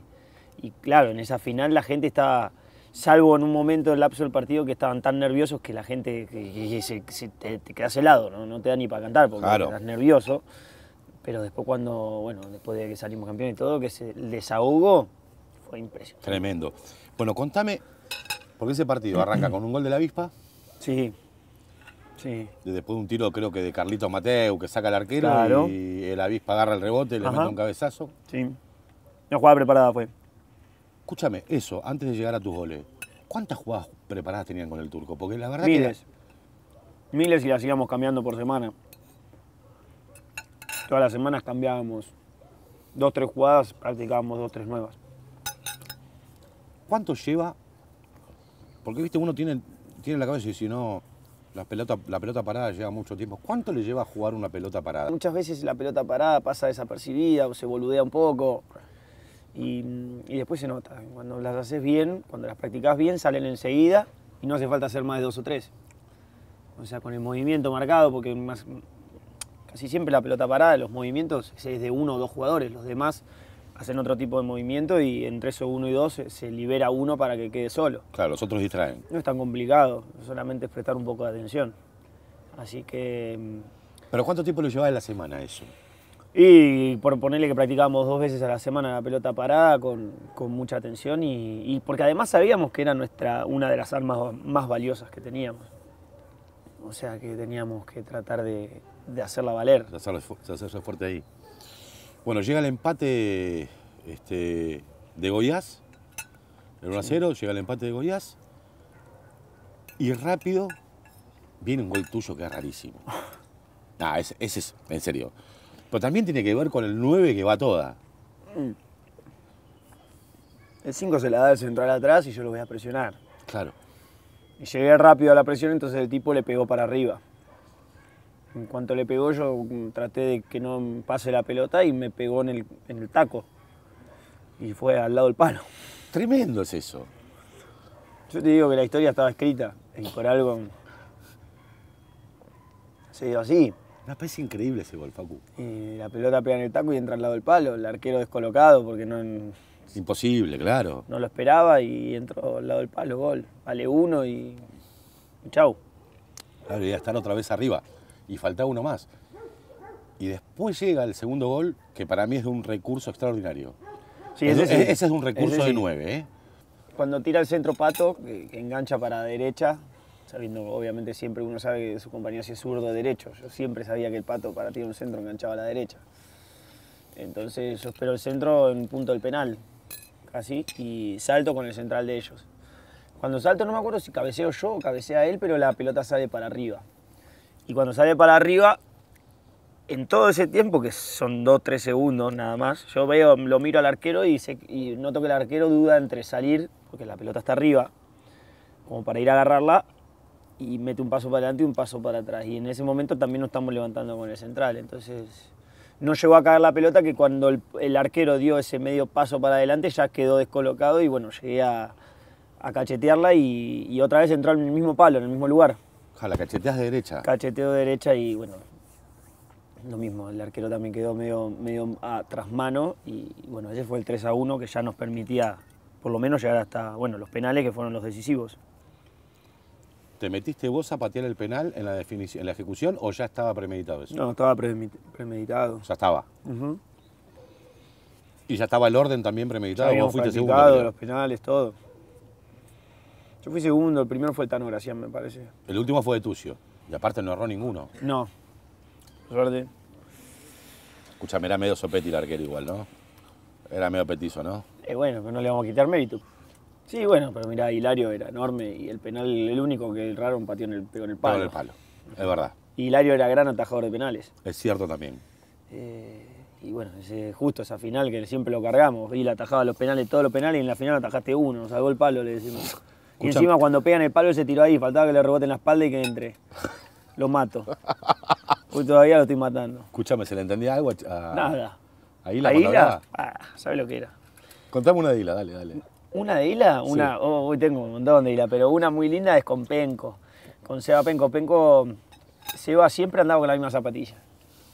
y claro, en esa final la gente estaba, salvo en un momento del lapso del partido que estaban tan nerviosos que la gente te, quedas helado, ¿no? no te da ni para cantar porque estás nervioso. Pero después cuando, bueno, después de que salimos campeones y todo, que se desahogó, fue impresionante. Tremendo. Bueno, contame, porque ese partido arranca con un gol de la avispa. Sí. Después de un tiro, creo que de Carlitos Mateu, que saca el arquero y el avispa agarra el rebote, le mete un cabezazo. Sí. No jugada preparada fue. Escúchame, eso, antes de llegar a tus goles, ¿cuántas jugadas preparadas tenían con el turco? Porque la verdad Miles. Que... Miles y las íbamos cambiando por semana. Todas las semanas cambiábamos dos, tres jugadas, practicábamos dos, tres nuevas. ¿Cuánto lleva? Porque viste, uno tiene, tiene la cabeza y si no, la pelota, la pelota parada lleva mucho tiempo. ¿Cuánto le lleva jugar una pelota parada? Muchas veces la pelota parada pasa desapercibida o se boludea un poco y, después se nota. Cuando las haces bien, cuando las practicas bien, salen enseguida y no hace falta hacer más de dos o tres. O sea, con el movimiento marcado, porque más, casi siempre la pelota parada, los movimientos es de uno o dos jugadores, los demás hacen otro tipo de movimiento y entre eso uno y dos se libera uno para que quede solo. Claro, los otros distraen. No es tan complicado, solamente es prestar un poco de atención. Así que... Mm, ¿Pero cuánto tiempo lo lleva de la semana eso? Y por ponerle que practicábamos dos veces a la semana la pelota parada con, mucha atención y, porque además sabíamos que era nuestra, una de las armas más valiosas que teníamos. O sea que teníamos que tratar de, hacerla valer. De hacerla, fuerte ahí. Bueno, llega el empate este, de Goiás, el 1 0, llega el empate de Goiás y rápido viene un gol tuyo que es rarísimo. Ah, ese es, en serio. Pero también tiene que ver con el 9 que va toda. El 5 se la da el central atrás y yo lo voy a presionar. Claro. Y llegué rápido a la presión, entonces el tipo le pegó para arriba. En cuanto le pegó, yo mm, traté de que no pase la pelota y me pegó en el, en el taco. Y fue al lado del palo. Tremendo es eso. Yo te digo que la historia estaba escrita y por algo mm, se dio así. Una especie increíble ese gol, Facu. la pelota pega en el taco y entra al lado del palo. El arquero descolocado porque no. Imposible, claro. No lo esperaba y entró al lado del palo, gol. Vale uno y. Chau. Claro, estar otra vez arriba. Y faltaba uno más. Y después llega el segundo gol, que para mí es de un recurso extraordinario. ese, es, un recurso de nueve, ¿eh? Cuando tira el centro Pato, que engancha para derecha, obviamente siempre uno sabe que su compañero si es zurdo derecho. Yo siempre sabía que el pato para ti en un centro enganchaba a la derecha. Entonces yo espero el centro en punto del penal, casi, y salto con el central de ellos. Cuando salto no me acuerdo si cabeceo yo o cabecea él, pero la pelota sale para arriba. Y cuando sale para arriba, en todo ese tiempo, que son 2, 3 segundos nada más, yo veo, lo miro al arquero y, y noto que el arquero duda entre salir, porque la pelota está arriba, como para ir a agarrarla, y mete un paso para adelante y un paso para atrás. Y en ese momento también nos estamos levantando con el central. Entonces no llegó a caer la pelota que cuando el, arquero dio ese medio paso para adelante ya quedó descolocado y bueno, llegué a, cachetearla y, otra vez entró en el mismo palo, en el mismo lugar. Ojalá, cacheteas de derecha. Cacheteo de derecha y bueno, lo mismo, el arquero también quedó medio, medio a mano y bueno, ese fue el 3 a 1 que ya nos permitía por lo menos llegar hasta, bueno, los penales que fueron los decisivos. ¿Te metiste vos a patear el penal en la, definición, en la ejecución o ya estaba premeditado eso? No, estaba premeditado. Ya estaba. ¿Y ya estaba el orden también premeditado? Ya ¿Vos fuiste segundo? los penales, todo. Yo fui segundo, el primero fue el Tano Gracián, me parece. El último fue de Tucio. Y aparte no erró ninguno. No. Suerte. Escúchame, era medio sopeti el arquero igual, ¿no? Era medio petizo, ¿no? Eh, bueno, pero no le vamos a quitar mérito. Sí, bueno, pero mira, Hilario era enorme y el penal, el único que el raro pateó en el, el palo. Con el palo, es verdad. Hilario era gran atajador de penales. Es cierto también. Eh, y bueno, justo esa final que siempre lo cargamos. Y la atajaba los penales, todos los penales, y en la final atajaste uno, nos salvó el palo, le decimos. Y encima cuando pegan el palo, se tiró ahí, faltaba que le reboten la espalda y que entre. Lo mato. Hoy todavía lo estoy matando. Escúchame, ¿se le entendía algo a. Nada. ¿A Hila? ¿A ah, ¿Sabe lo que era? Contame una de Hila, dale, dale. ¿Una de Hila? Una, hoy oh, tengo un montón de Hila, pero una muy linda es con Penco, con Seba Penco. Penco, Seba siempre andaba con la misma zapatilla,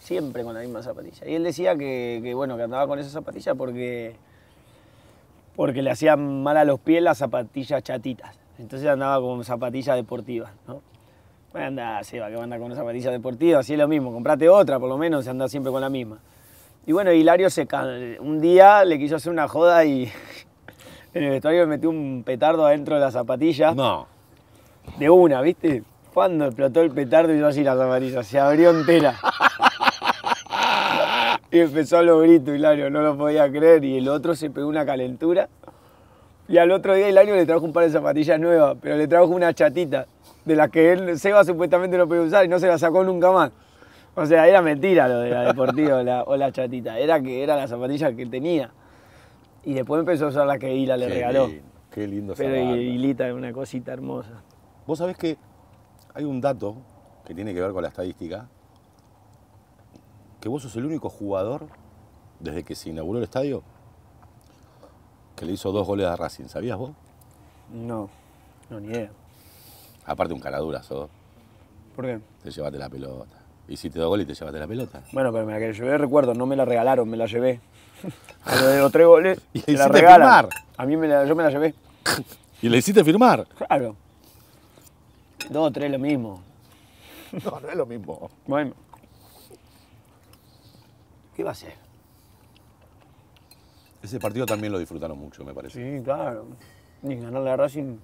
siempre con la misma zapatilla. Y él decía que, bueno, que andaba con esa zapatilla porque, porque le hacían mal a los pies las zapatillas chatitas. Entonces andaba con zapatillas deportivas, ¿no? Bueno, anda, Seba, que anda con una zapatilla deportiva, así es lo mismo, comprate otra, por lo menos, anda siempre con la misma. Y bueno, Hilario se un día le quiso hacer una joda y en el vestuario me metió un petardo adentro de las zapatillas. No. De una, ¿viste? Cuando explotó el petardo y yo así la zapatilla, se abrió entera. y empezó a los gritos, Hilario, no lo podía creer. Y el otro se pegó una calentura. Y al otro día Hilario le trajo un par de zapatillas nuevas, pero le trajo una chatita, de las que él, Seba supuestamente no podía usar y no se la sacó nunca más. O sea, era mentira lo de la deportiva o la, o la chatita, era que era la zapatilla que tenía. Y después empezó a usar la que Ila le regaló. qué lindo Pero Qué es una cosita hermosa. Vos sabés que hay un dato que tiene que ver con la estadística, que vos sos el único jugador, desde que se inauguró el estadio, que le hizo dos goles a Racing. ¿Sabías vos? No, no, ni idea. Aparte un caladurazo. ¿Por qué? Te llevaste la pelota. Hiciste dos goles y te llevaste la pelota. Bueno, pero me la llevé, recuerdo, no me la regalaron, me la llevé. los tres goles, y le hiciste firmar. A mí me la, yo me la llevé. Y le hiciste firmar. Claro. Dos o tres lo mismo. No, no es lo mismo. Bueno. ¿Qué va a ser? Ese partido también lo disfrutaron mucho, me parece. Sí, claro. Y ganar la Racing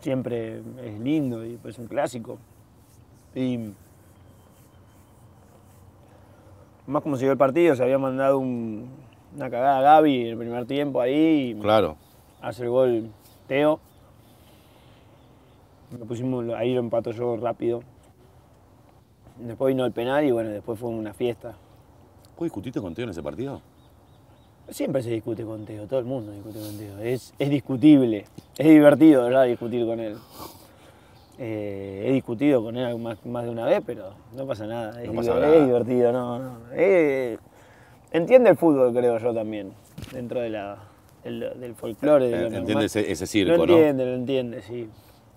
siempre es lindo y es pues un clásico. Y más como se el partido, se había mandado una cagada a Gaby en el primer tiempo ahí. claro. Hace el gol Teo. Lo pusimos, ahí lo empató yo rápido. Después vino el penal y bueno, después fue una fiesta. ¿Vos discutiste con Teo en ese partido? Siempre se discute con Teo, todo el mundo discute con Teo. Es, es discutible, es divertido, ¿verdad? Discutir con él. Eh, he discutido con él más, de una vez, pero no pasa nada. Es, divertido, no. Eh, entiende el fútbol, creo yo también, dentro de la, del, folclore. Eh, entiende ese, circo, ¿no? Lo entiende, lo entiende, sí.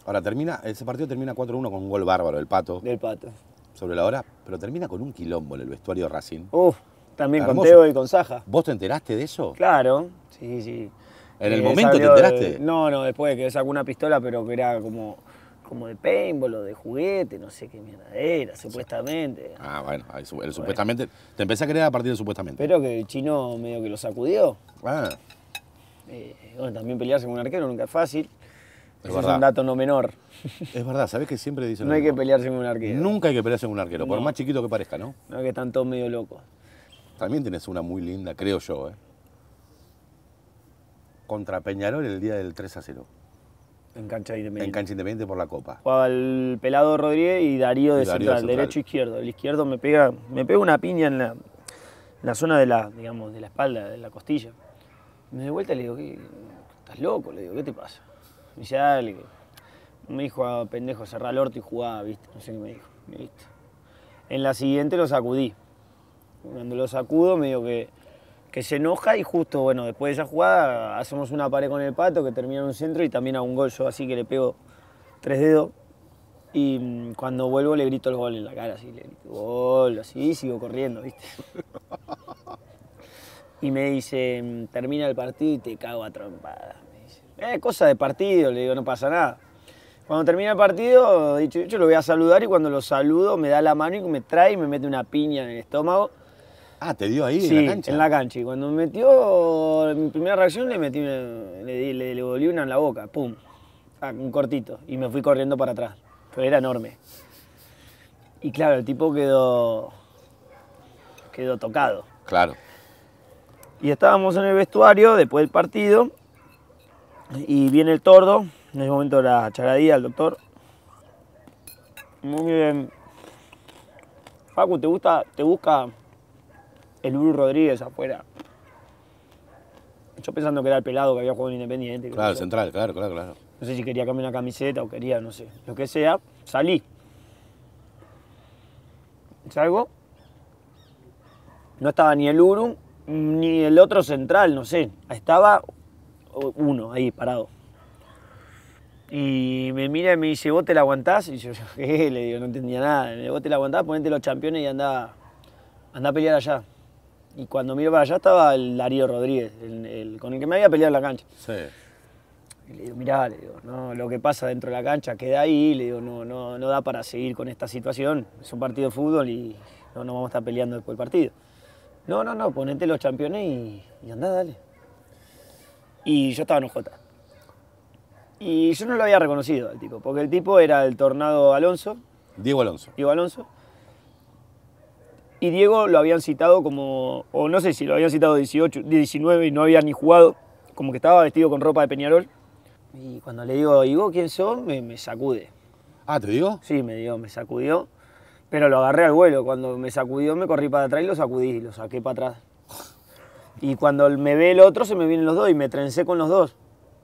Ahora, termina, ese partido termina 4-1 con un gol bárbaro el Pato. Del Pato. Sobre la hora, pero termina con un quilombo en el vestuario Racing. Uf, también con Teo y con Saja. ¿Vos te enteraste de eso? Claro, sí, sí. ¿En el momento te enteraste? No, no, después de que sacó una pistola, pero que era como como de paintball o de juguete, no sé qué mierda era, supuestamente. Ah, bueno, supuestamente. Te empecé a creer a partir de supuestamente. Pero que el chino medio que lo sacudió. Ah. Eh, bueno, también pelearse con un arquero nunca es fácil. Es, Eso es un dato no menor. Es verdad, sabes que siempre dicen? No hay que pelearse con un arquero. Nunca hay que pelearse con un arquero, por más chiquito que parezca, ¿no? No, que están todos medio locos. También tienes una muy linda, creo yo, ¿eh? Contra Peñarol el día del 3 a 0. En cancha independiente. En independiente por la Copa. Jugaba el Pelado Rodríguez y Darío de, y central, derecho izquierdo. El izquierdo me pega, me pega una piña en la, zona de la, digamos, de la espalda, de la costilla. Me de vuelta y le digo, ¿estás loco? Le digo, ¿qué te pasa? Me dice, ah, me dijo, ah, pendejo, cerrar el orto y jugaba, ¿viste? No sé qué me dijo, En la siguiente lo sacudí. Cuando lo sacudo, me dijo que se enoja y justo, bueno, después de esa jugada hacemos una pared con el pato que termina en un centro y también a un gol yo, así que le pego tres dedos y mm, cuando vuelvo le grito el gol en la cara, así le gol, así sigo corriendo, ¿viste? Y me dice, mm, termina el partido y te cago a trompadas. Me eh, cosa de partido, le digo, no pasa nada. Cuando termina el partido, yo lo voy a saludar y cuando lo saludo me da la mano y me trae y me mete una piña en el estómago Ah, te dio ahí en la cancha. en la cancha. Y cuando me metió, mi primera reacción le metí, le, volví una en la boca, pum, ah, un cortito. Y me fui corriendo para atrás, pero era enorme. Y claro, el tipo quedó, quedó tocado. Claro. Y estábamos en el vestuario después del partido y viene el tordo, en ese momento la Charadía, el doctor. Muy bien. Facu, ¿te gusta, te busca el Uru Rodríguez afuera. Yo pensando que era el pelado que había jugado en Independiente. Claro, el central, claro, claro, No sé si quería cambiar una camiseta o quería, no sé, lo que sea, salí. Salgo. No estaba ni el Uru ni el otro central, no sé. Estaba uno ahí parado. Y me mira y me dice, ¿vos te la aguantás? Y yo, ¿qué? Le digo, no entendía nada. ¿Vos te la aguantás? Ponete los campeones y anda, anda a pelear allá y cuando miro para allá estaba el Darío Rodríguez, con el que me había peleado en la cancha. Sí. le digo, mirá, le digo, no, lo que pasa dentro de la cancha queda ahí, le digo, no, no, no da para seguir con esta situación, es un partido de fútbol y no, vamos a estar peleando después el partido. No, no, no, ponete los campeones y, y andá, dale. Y yo estaba en OJ. Y yo no lo había reconocido al tipo, porque el tipo era el Tornado Alonso. Diego Alonso. Diego Alonso y Diego lo habían citado como, o no sé si lo habían citado 18, 19 y no había ni jugado, como que estaba vestido con ropa de Peñarol. Y cuando le digo, digo, quién sos? Me, sacude. Ah, ¿te digo? Sí, me dio, me sacudió. Pero lo agarré al vuelo. Cuando me sacudió, me corrí para atrás y lo sacudí, y lo saqué para atrás. Y cuando me ve el otro, se me vienen los dos y me trencé con los dos.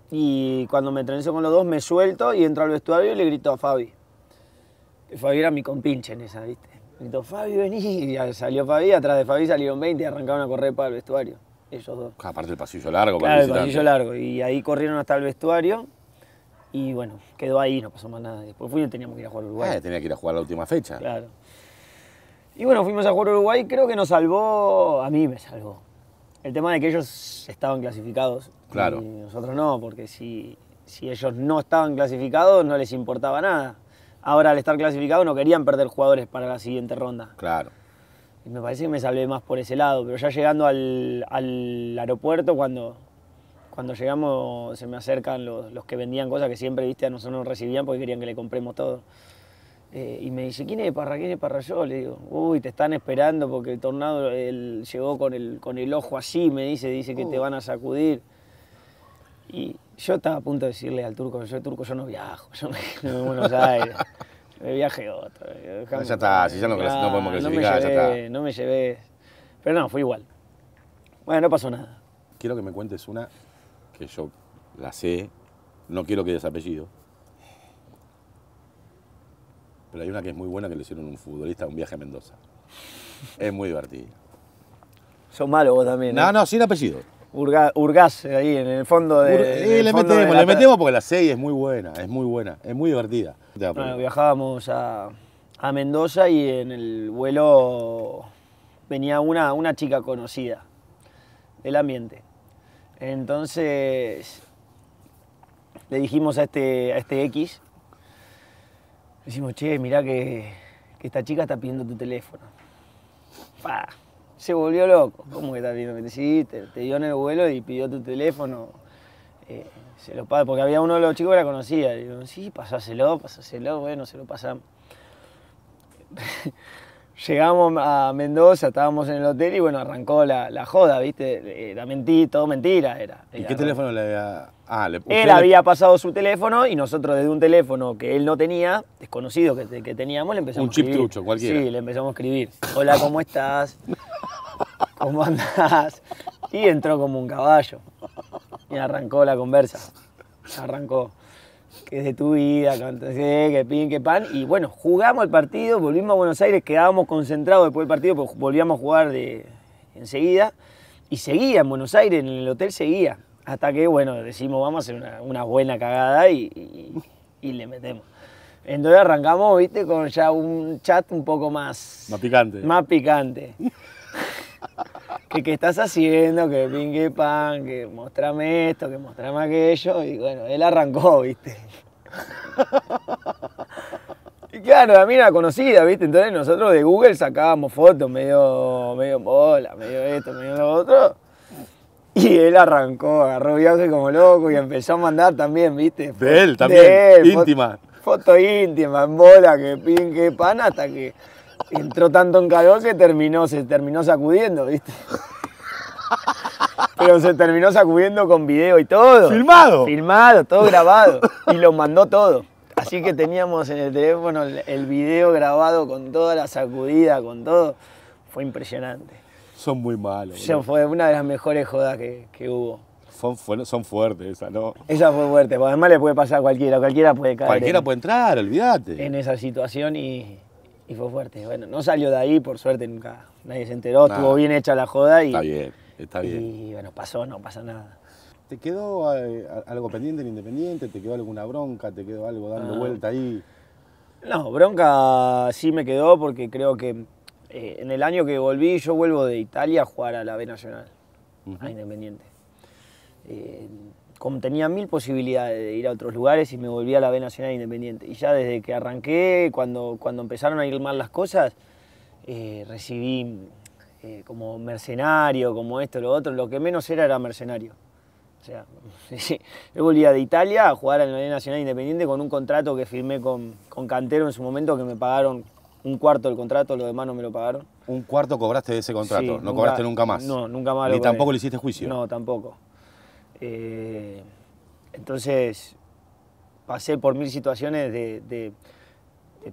Y cuando me trencé con los dos, me suelto y entro al vestuario y le grito a Fabi. Fabi era mi compinche en esa, ¿viste? gritó, Fabi, vení. Y salió Fabi, atrás de Fabi salieron 20 y arrancaron a correr para el vestuario. Ellos dos. Ah, aparte el pasillo largo. Para claro, el pasillo largo. Y ahí corrieron hasta el vestuario. Y bueno, quedó ahí, no pasó más nada. Después fuimos teníamos que ir a jugar Uruguay. Ah, tenía que ir a jugar la última fecha. Claro. Y bueno, fuimos a jugar Uruguay. Creo que nos salvó, a mí me salvó. El tema de que ellos estaban clasificados. Claro. Y nosotros no, porque si, si ellos no estaban clasificados no les importaba nada. Ahora al estar clasificado no querían perder jugadores para la siguiente ronda. Claro. Y me parece que me salvé más por ese lado, pero ya llegando al, aeropuerto, cuando, cuando llegamos se me acercan los, que vendían cosas que siempre, viste, a nosotros nos recibían porque querían que le compremos todo. Eh, y me dice, ¿quién es Parra? ¿Quién es Parra? Yo le digo, uy, te están esperando porque el tornado él llegó con el, con el ojo así, me dice, dice que te uh. van a sacudir. Y, yo estaba a punto de decirle al turco, yo turco, yo no viajo, yo me Buenos Aires, me viaje otro. Eh, ah, ya está, si ya no, podemos clasificar, no llevé, ya está. No me llevé, pero no, fue igual. Bueno, no pasó nada. Quiero que me cuentes una que yo la sé, no quiero que des apellido. Pero hay una que es muy buena que le hicieron un futbolista a un viaje a Mendoza. Es muy divertido Son malos vos también. No, ¿eh? no, sin apellido. Urgaz, eh, ahí en el fondo de. le, metemos, le metemos porque la serie es muy buena, es muy buena, es muy divertida. viajábamos a, Mendoza y en el vuelo venía una, una chica conocida del ambiente. Entonces le dijimos a este, a este X, le decimos, che, mirá que, que esta chica está pidiendo tu teléfono se volvió loco. ¿Cómo que estás viendo? que te Te, dio en el vuelo y pidió tu teléfono. Eh, se lo porque había uno de los chicos que la conocía. Y dijo, sí, pasáselo, pasáselo, bueno, se lo pasamos. Llegamos a Mendoza, estábamos en el hotel y bueno, arrancó la, joda, ¿viste? Era mentira, todo mentira era ¿Y qué teléfono le había Ah, él había pasado su teléfono y nosotros desde un teléfono que él no tenía, desconocido que, teníamos, le empezamos a escribir. Un chip trucho, cualquiera. Sí, le empezamos a escribir. Hola, ¿cómo estás? ¿Cómo andás? Y entró como un caballo. Y arrancó la conversa. Arrancó. Que es de tu vida, qué pin, qué pan. Y bueno, jugamos el partido, volvimos a Buenos Aires, quedábamos concentrados después del partido, volvíamos a jugar de, enseguida. Y seguía en Buenos Aires, en el hotel seguía. Hasta que, bueno, decimos, vamos a hacer una, buena cagada y, le metemos. Entonces arrancamos, viste, con ya un chat un poco más... Más picante. Más picante. que qué estás haciendo, que pingue pan, que mostrame esto, que mostrame aquello. Y bueno, él arrancó, viste. Y claro, la mina conocida, ¿viste? Entonces nosotros de Google sacábamos fotos medio, medio bola, medio esto, medio lo otro. Y él arrancó, agarró viaje como loco y empezó a mandar también, ¿viste? De él también, íntima. Foto, íntima, en bola, que pin, que pan, hasta que entró tanto en calor que terminó, se terminó sacudiendo, ¿viste? Pero se terminó sacudiendo con video y todo. ¿Filmado? Filmado, todo grabado. Y lo mandó todo. Así que teníamos en el teléfono el video grabado con toda la sacudida, con todo. Fue impresionante. Son muy malos. fue una de las mejores jodas que, hubo. Son, fuertes esas, ¿no? Esa fue fuerte, porque además le puede pasar a cualquiera, cualquiera puede caer. Cualquiera puede entrar, olvídate. En esa situación y, fue fuerte. Bueno, no salió de ahí, por suerte nunca nadie se enteró, estuvo bien hecha la joda y. Está bien, está bien. Y bueno, pasó, no pasa nada. ¿Te quedó eh, algo pendiente en Independiente? ¿Te quedó alguna bronca? ¿Te quedó algo dando vuelta ahí? No, bronca sí me quedó porque creo que eh, en el año que volví, yo vuelvo de Italia a jugar a la B Nacional, a Independiente. Eh, tenía mil posibilidades de ir a otros lugares y me volví a la B Nacional e Independiente. Y ya desde que arranqué, cuando, cuando empezaron a ir mal las cosas, eh, recibí como mercenario, como esto, lo otro. Lo que menos era era mercenario. O sea, yo volvía de Italia a jugar a la B Nacional e Independiente con un contrato que firmé con, con Cantero en su momento que me pagaron un cuarto del contrato, lo demás no me lo pagaron. ¿Un cuarto cobraste de ese contrato? ¿No cobraste nunca más? No, nunca más. Ni tampoco le hiciste juicio. No, tampoco. Eh, entonces, pasé por mil situaciones de,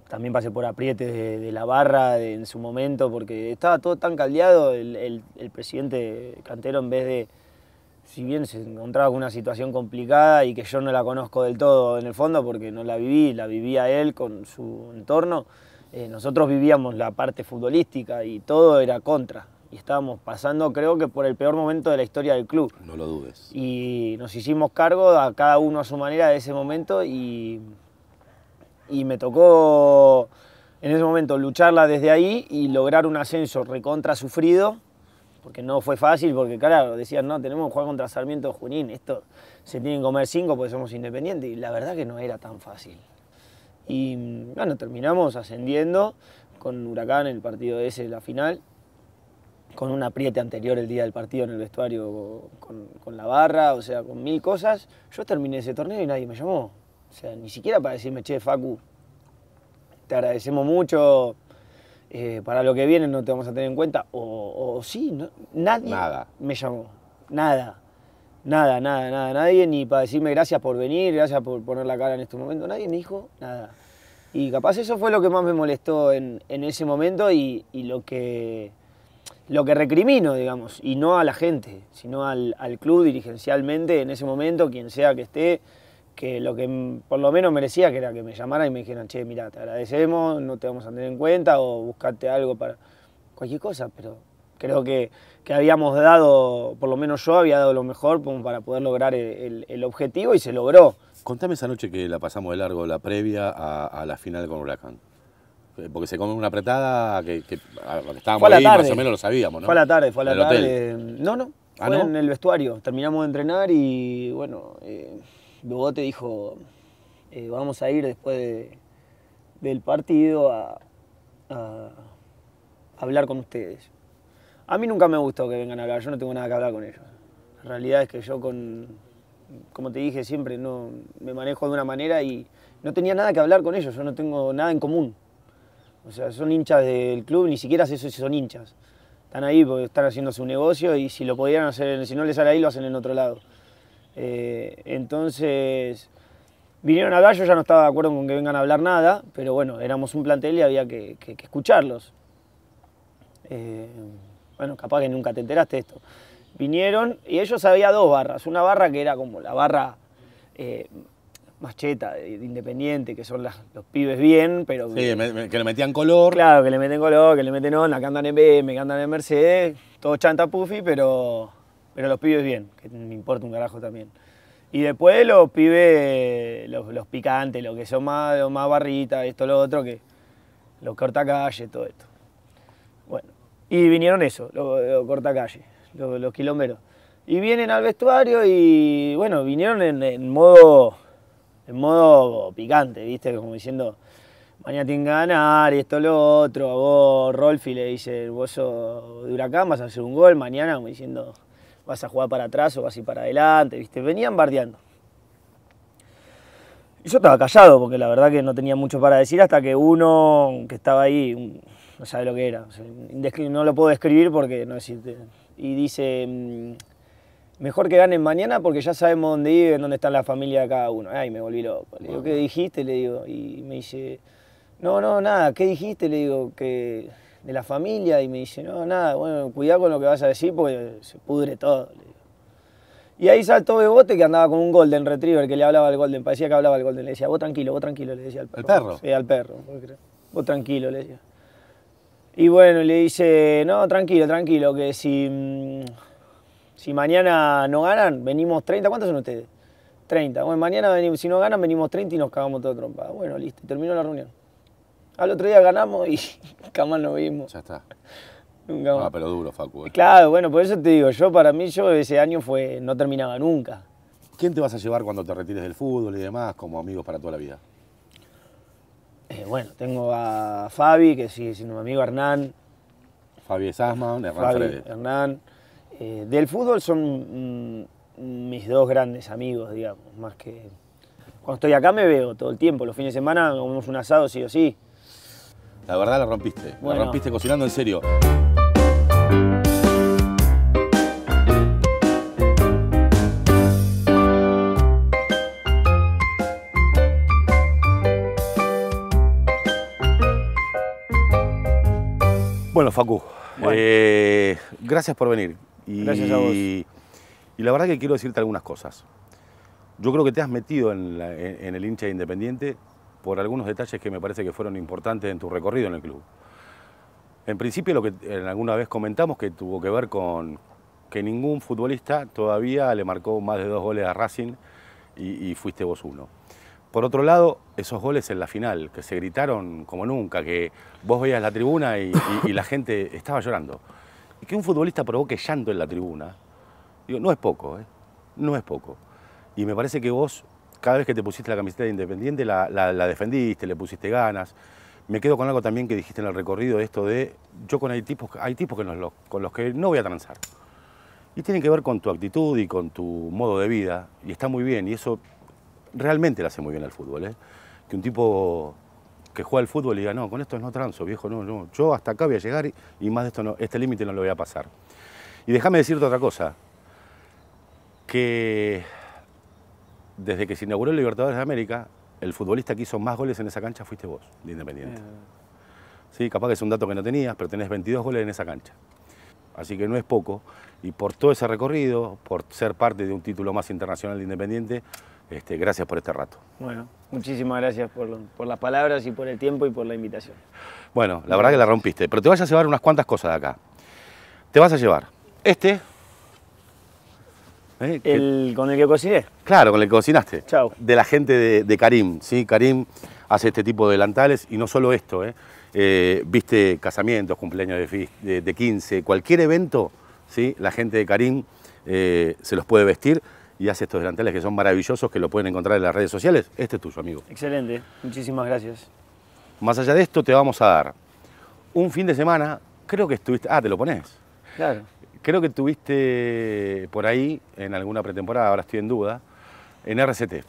también pasé por aprietes de, la barra en su momento, porque estaba todo tan caldeado, el, el presidente Cantero en vez de, si bien se encontraba con una situación complicada y que yo no la conozco del todo en el fondo porque no la viví, la vivía él con su entorno, eh, nosotros vivíamos la parte futbolística y todo era contra. Y estábamos pasando, creo que, por el peor momento de la historia del club. No lo dudes. Y nos hicimos cargo, a cada uno a su manera, de ese momento. Y, me tocó, en ese momento, lucharla desde ahí y lograr un ascenso recontra sufrido, porque no fue fácil, porque claro, decían, no, tenemos que jugar contra Sarmiento Junín, esto se tiene que comer cinco porque somos independientes, y la verdad que no era tan fácil. Y bueno, terminamos ascendiendo con Huracán en el partido ese, la final, con un apriete anterior el día del partido en el vestuario con, la barra, o sea, con mil cosas. Yo terminé ese torneo y nadie me llamó. O sea, ni siquiera para decirme, che, Facu, te agradecemos mucho, eh, para lo que viene no te vamos a tener en cuenta. O, o sí, nadie me llamó. Nada. Nada, nada, nada. Nadie ni para decirme gracias por venir, gracias por poner la cara en este momento. Nadie me dijo nada. Y capaz eso fue lo que más me molestó en, ese momento y, lo, que, lo que recrimino, digamos, y no a la gente, sino al, club dirigencialmente en ese momento, quien sea que esté, que lo que por lo menos merecía que era que me llamaran y me dijeran, che, mira, te agradecemos, no te vamos a tener en cuenta o buscarte algo para cualquier cosa, pero creo que, habíamos dado, por lo menos yo había dado lo mejor para poder lograr el objetivo y se logró. Contame esa noche que la pasamos de largo, la previa a, la final con Huracán. Eh, porque se come una apretada que, estábamos ahí, más o menos lo sabíamos, ¿no? Fue a la tarde, fue a la tarde. No, ah, no, en el vestuario. Terminamos de entrenar y, bueno, eh, dijo, eh, vamos a ir después del partido a, a hablar con ustedes. A mí nunca me gustó que vengan a hablar, yo no tengo nada que hablar con ellos. La realidad es que yo con, como te dije siempre, no, me manejo de una manera y no tenía nada que hablar con ellos, yo no tengo nada en común. O sea, son hinchas del club, ni siquiera sé si son hinchas. Están ahí porque están haciendo su negocio y si lo podían hacer, si no les sale ahí, lo hacen en otro lado. Eh, entonces, vinieron a hablar, yo ya no estaba de acuerdo con que vengan a hablar nada, pero bueno, éramos un plantel y había que, escucharlos. Eh, bueno, capaz que nunca te enteraste de esto vinieron y ellos había dos barras. Una barra que era como la barra eh, macheta, independiente, que son los pibes bien, pero... que, le metían color. Claro, que le meten color, que le meten onda, que andan en BM, que andan en Mercedes, todo chanta puffy, pero, pero los pibes bien, que me importa un carajo también. Y después los pibes, los, picantes, los que son más, más barritas, esto, lo otro, que los cortacalle, todo esto. Bueno, y vinieron eso, los corta cortacalle los, kilómetros Y vienen al vestuario y bueno, vinieron en, modo en modo picante, ¿viste? Como diciendo, mañana tienen que ganar, esto, lo otro. A vos, Rolfi, le dice, vos sos de Huracán, vas a hacer un gol mañana, como diciendo, vas a jugar para atrás o vas a ir para adelante, ¿viste? Venían bardeando. Y yo estaba callado, porque la verdad que no tenía mucho para decir hasta que uno que estaba ahí, no sabe lo que era. no lo puedo describir porque no existe y dice, mm, mejor que ganen mañana porque ya sabemos dónde viven, dónde está la familia de cada uno. Ay, me volví loco. Le digo, ¿qué dijiste? Le digo, y me dice, no, no, nada, ¿qué dijiste? Le digo, que de la familia, y me dice, no, nada, bueno, cuidado con lo que vas a decir porque se pudre todo. Y ahí saltó Bebote que andaba con un Golden Retriever que le hablaba al Golden, parecía que hablaba al Golden, le decía, vos tranquilo, vos tranquilo, le decía al perro. ¿Al perro? Sí, al perro, vos tranquilo, le decía. Y bueno, le dice, no, tranquilo, tranquilo, que si, mm, si mañana no ganan, venimos 30, ¿cuántos son ustedes? 30. Bueno, mañana venimos, si no ganan, venimos 30 y nos cagamos toda trompa. Bueno, listo, terminó la reunión. Al otro día ganamos y jamás nos vimos. Ya está. Nunca Ah, pero duro, Facu. Eh. Claro, bueno, por eso te digo, yo para mí, yo ese año fue, no terminaba nunca. ¿Quién te vas a llevar cuando te retires del fútbol y demás como amigos para toda la vida? Eh, bueno, tengo a Fabi, que sigue siendo mi amigo, Hernán. Fabi es Hernán eh, del fútbol son mm, mm, mis dos grandes amigos, digamos, más que... Cuando estoy acá me veo todo el tiempo, los fines de semana comemos un asado sí o sí. La verdad la rompiste, la rompiste cocinando en serio. Facu, eh, gracias por venir. Y, gracias a vos. Y, la verdad que quiero decirte algunas cosas. Yo creo que te has metido en, el hincha Independiente por algunos detalles que me parece que fueron importantes en tu recorrido en el club. En principio, lo que alguna vez comentamos que tuvo que ver con que ningún futbolista todavía le marcó más de dos goles a Racing y fuiste vos uno. Por otro lado, esos goles en la final, que se gritaron como nunca, que vos veías la tribuna y, la gente estaba llorando. Y que un futbolista provoque llanto en la tribuna, digo, no es poco, ¿eh? no es poco. Y me parece que vos, cada vez que te pusiste la camiseta de Independiente, la, defendiste, le pusiste ganas. Me quedo con algo también que dijiste en el recorrido, esto de yo con hay tipos, hay tipos que con los que no voy a transar. Y tiene que ver con tu actitud y con tu modo de vida, y está muy bien, y eso realmente le hace muy bien al fútbol. ¿eh? Que un tipo que juega al fútbol y diga, no, con esto no transo, viejo, no, no, yo hasta acá voy a llegar y, más de esto no, este límite no lo voy a pasar. Y déjame decirte otra cosa, que desde que se inauguró el Libertadores de América, el futbolista que hizo más goles en esa cancha fuiste vos, de Independiente. Eh. Sí, capaz que es un dato que no tenías, pero tenés 22 goles en esa cancha. Así que no es poco. Y por todo ese recorrido, por ser parte de un título más internacional de Independiente, este, gracias por este rato. Bueno, muchísimas gracias por, las palabras y por el tiempo y por la invitación. Bueno, la verdad que la rompiste, pero te vas a llevar unas cuantas cosas de acá. Te vas a llevar este. Eh, el, con el que cociné. Claro, con el que cocinaste. Chao. De la gente de, Karim, ¿sí? Karim hace este tipo de delantales y no solo esto, ¿eh? eh viste casamientos, cumpleaños de, 15, cualquier evento, ¿sí? La gente de Karim eh, se los puede vestir y hace estos delantales que son maravillosos, que lo pueden encontrar en las redes sociales. Este es tuyo, amigo. Excelente, muchísimas gracias. Más allá de esto, te vamos a dar un fin de semana, creo que estuviste... Ah, te lo pones. Claro. Creo que estuviste por ahí, en alguna pretemporada, ahora estoy en duda, en RCT.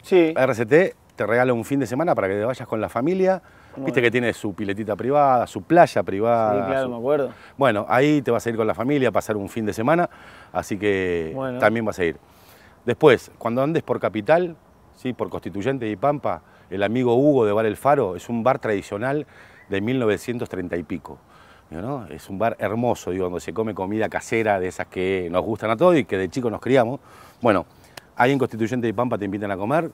Sí. RCT te regala un fin de semana para que te vayas con la familia. Viste que tiene su piletita privada, su playa privada. Sí, claro, me acuerdo. Bueno, ahí te vas a ir con la familia, a pasar un fin de semana, así que también vas a ir. Después, cuando andes por Capital, ¿sí? por Constituyente y Pampa, el amigo Hugo de Bar El Faro es un bar tradicional de 1930 y pico. Es un bar hermoso, digo, donde se come comida casera de esas que nos gustan a todos y que de chicos nos criamos. Bueno, ahí en Constituyente y Pampa te invitan a comer,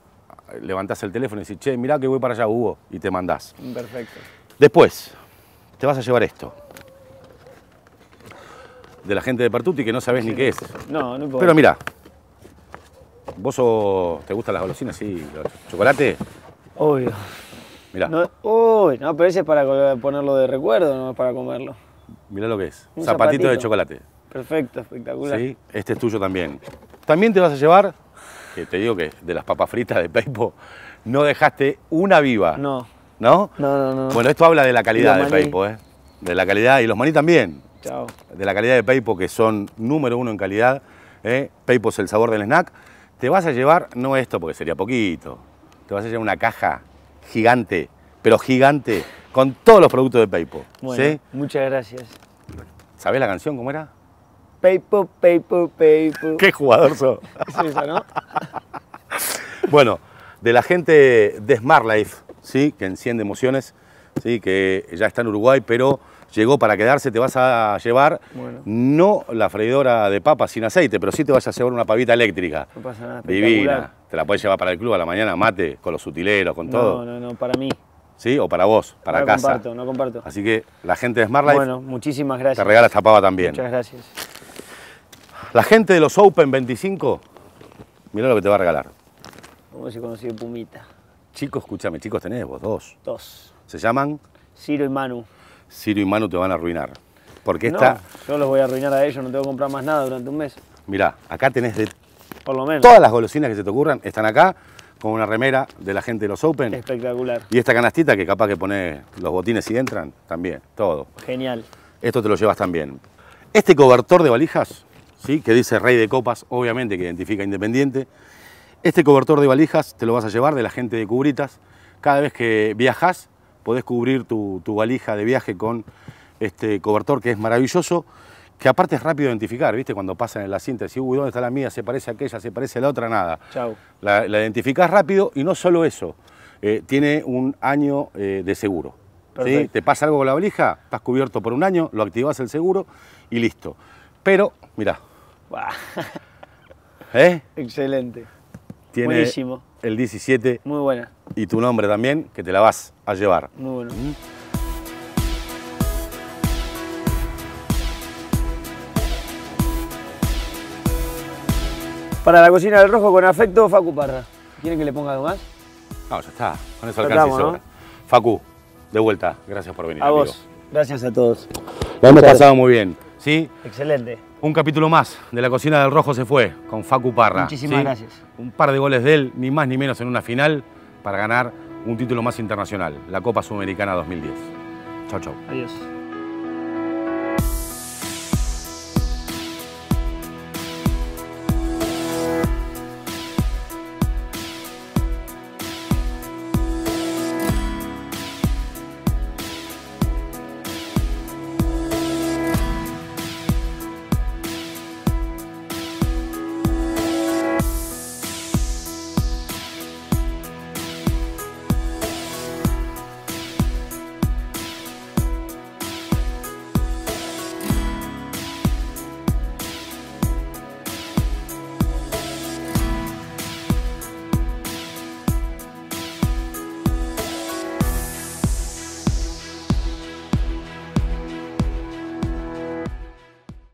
levantás el teléfono y decís, che, mirá que voy para allá, Hugo, y te mandás. Perfecto. Después, te vas a llevar esto. De la gente de Pertuti que no sabes ni qué es. No, no importa. Pero mirá. ¿Vos te gustan las golosinas, sí? ¿Chocolate? Obvio. Mirá. No, uy, no, pero ese es para ponerlo de recuerdo, no es para comerlo. Mirá lo que es. Un zapatito, de chocolate. Perfecto, espectacular. Sí, este es tuyo también. También te vas a llevar, que te digo que de las papas fritas de Peipo, no dejaste una viva. No. ¿No? No, no, no. Bueno, esto habla de la calidad de Peipo, ¿eh? De la calidad, y los maní también. Chao. De la calidad de Peipo, que son número uno en calidad. ¿eh? Peipo es el sabor del snack. Te vas a llevar, no esto porque sería poquito, te vas a llevar una caja gigante, pero gigante, con todos los productos de Paypo. Bueno, muchas gracias. ¿Sabés la canción cómo era? Paypo, Paypo, Paypo. Qué jugador sos. es esa, ¿no? bueno, de la gente de Smart Life, ¿sí? que enciende emociones, ¿sí? que ya está en Uruguay, pero llegó para quedarse, te vas a llevar no la freidora de papas sin aceite, pero sí te vas a llevar una pavita eléctrica. No pasa nada, divina. Te la puedes llevar para el club a la mañana, mate, con los sutileros, con todo. No, no, no, para mí. ¿Sí? O para vos, para casa. No comparto, no comparto. Así que la gente de Smart Life Bueno, muchísimas gracias. Te regala esta pava también. Muchas gracias. La gente de los Open 25, mira lo que te va a regalar. ¿Cómo se conoció Pumita? Chicos, escúchame, chicos tenés vos, dos. Dos. Se llaman... Ciro y Manu. Ciro y Manu te van a arruinar. Porque esta. No, yo los voy a arruinar a ellos, no tengo que comprar más nada durante un mes. Mirá, acá tenés de. Por lo menos. Todas las golosinas que se te ocurran están acá, con una remera de la gente de los Open. Espectacular. Y esta canastita que capaz que pone los botines y entran, también, todo. Genial. Esto te lo llevas también. Este cobertor de valijas, ¿sí? que dice Rey de Copas, obviamente que identifica Independiente. Este cobertor de valijas te lo vas a llevar de la gente de Cubritas. Cada vez que viajas, podés cubrir tu, valija de viaje con este cobertor que es maravilloso, que aparte es rápido identificar, ¿viste? Cuando pasan en la cinta, decís, uy, ¿dónde está la mía? Se parece a aquella, se parece a la otra, nada. Chau. La, la identificás rápido y no solo eso, eh, tiene un año eh, de seguro. ¿sí? Te pasa algo con la valija, estás cubierto por un año, lo activas el seguro y listo. Pero, mirá. ¿Eh? Excelente. Buenísimo el 17. Muy buena. Y tu nombre también, que te la vas a llevar. Muy bueno. Mm. Para la cocina del rojo con afecto, Facu Parra. ¿Quieren que le ponga algo más? No, ya está. Con eso alcanza y Facu, de vuelta. Gracias por venir. A vos. Gracias a todos. Lo hemos pasado muy bien. ¿sí? Excelente. Un capítulo más de La Cocina del Rojo se fue con Facu Parra. Muchísimas gracias. Un par de goles de él, ni más ni menos en una final, para ganar un título más internacional, la Copa Sudamericana 2010. Chau, chao. Adiós.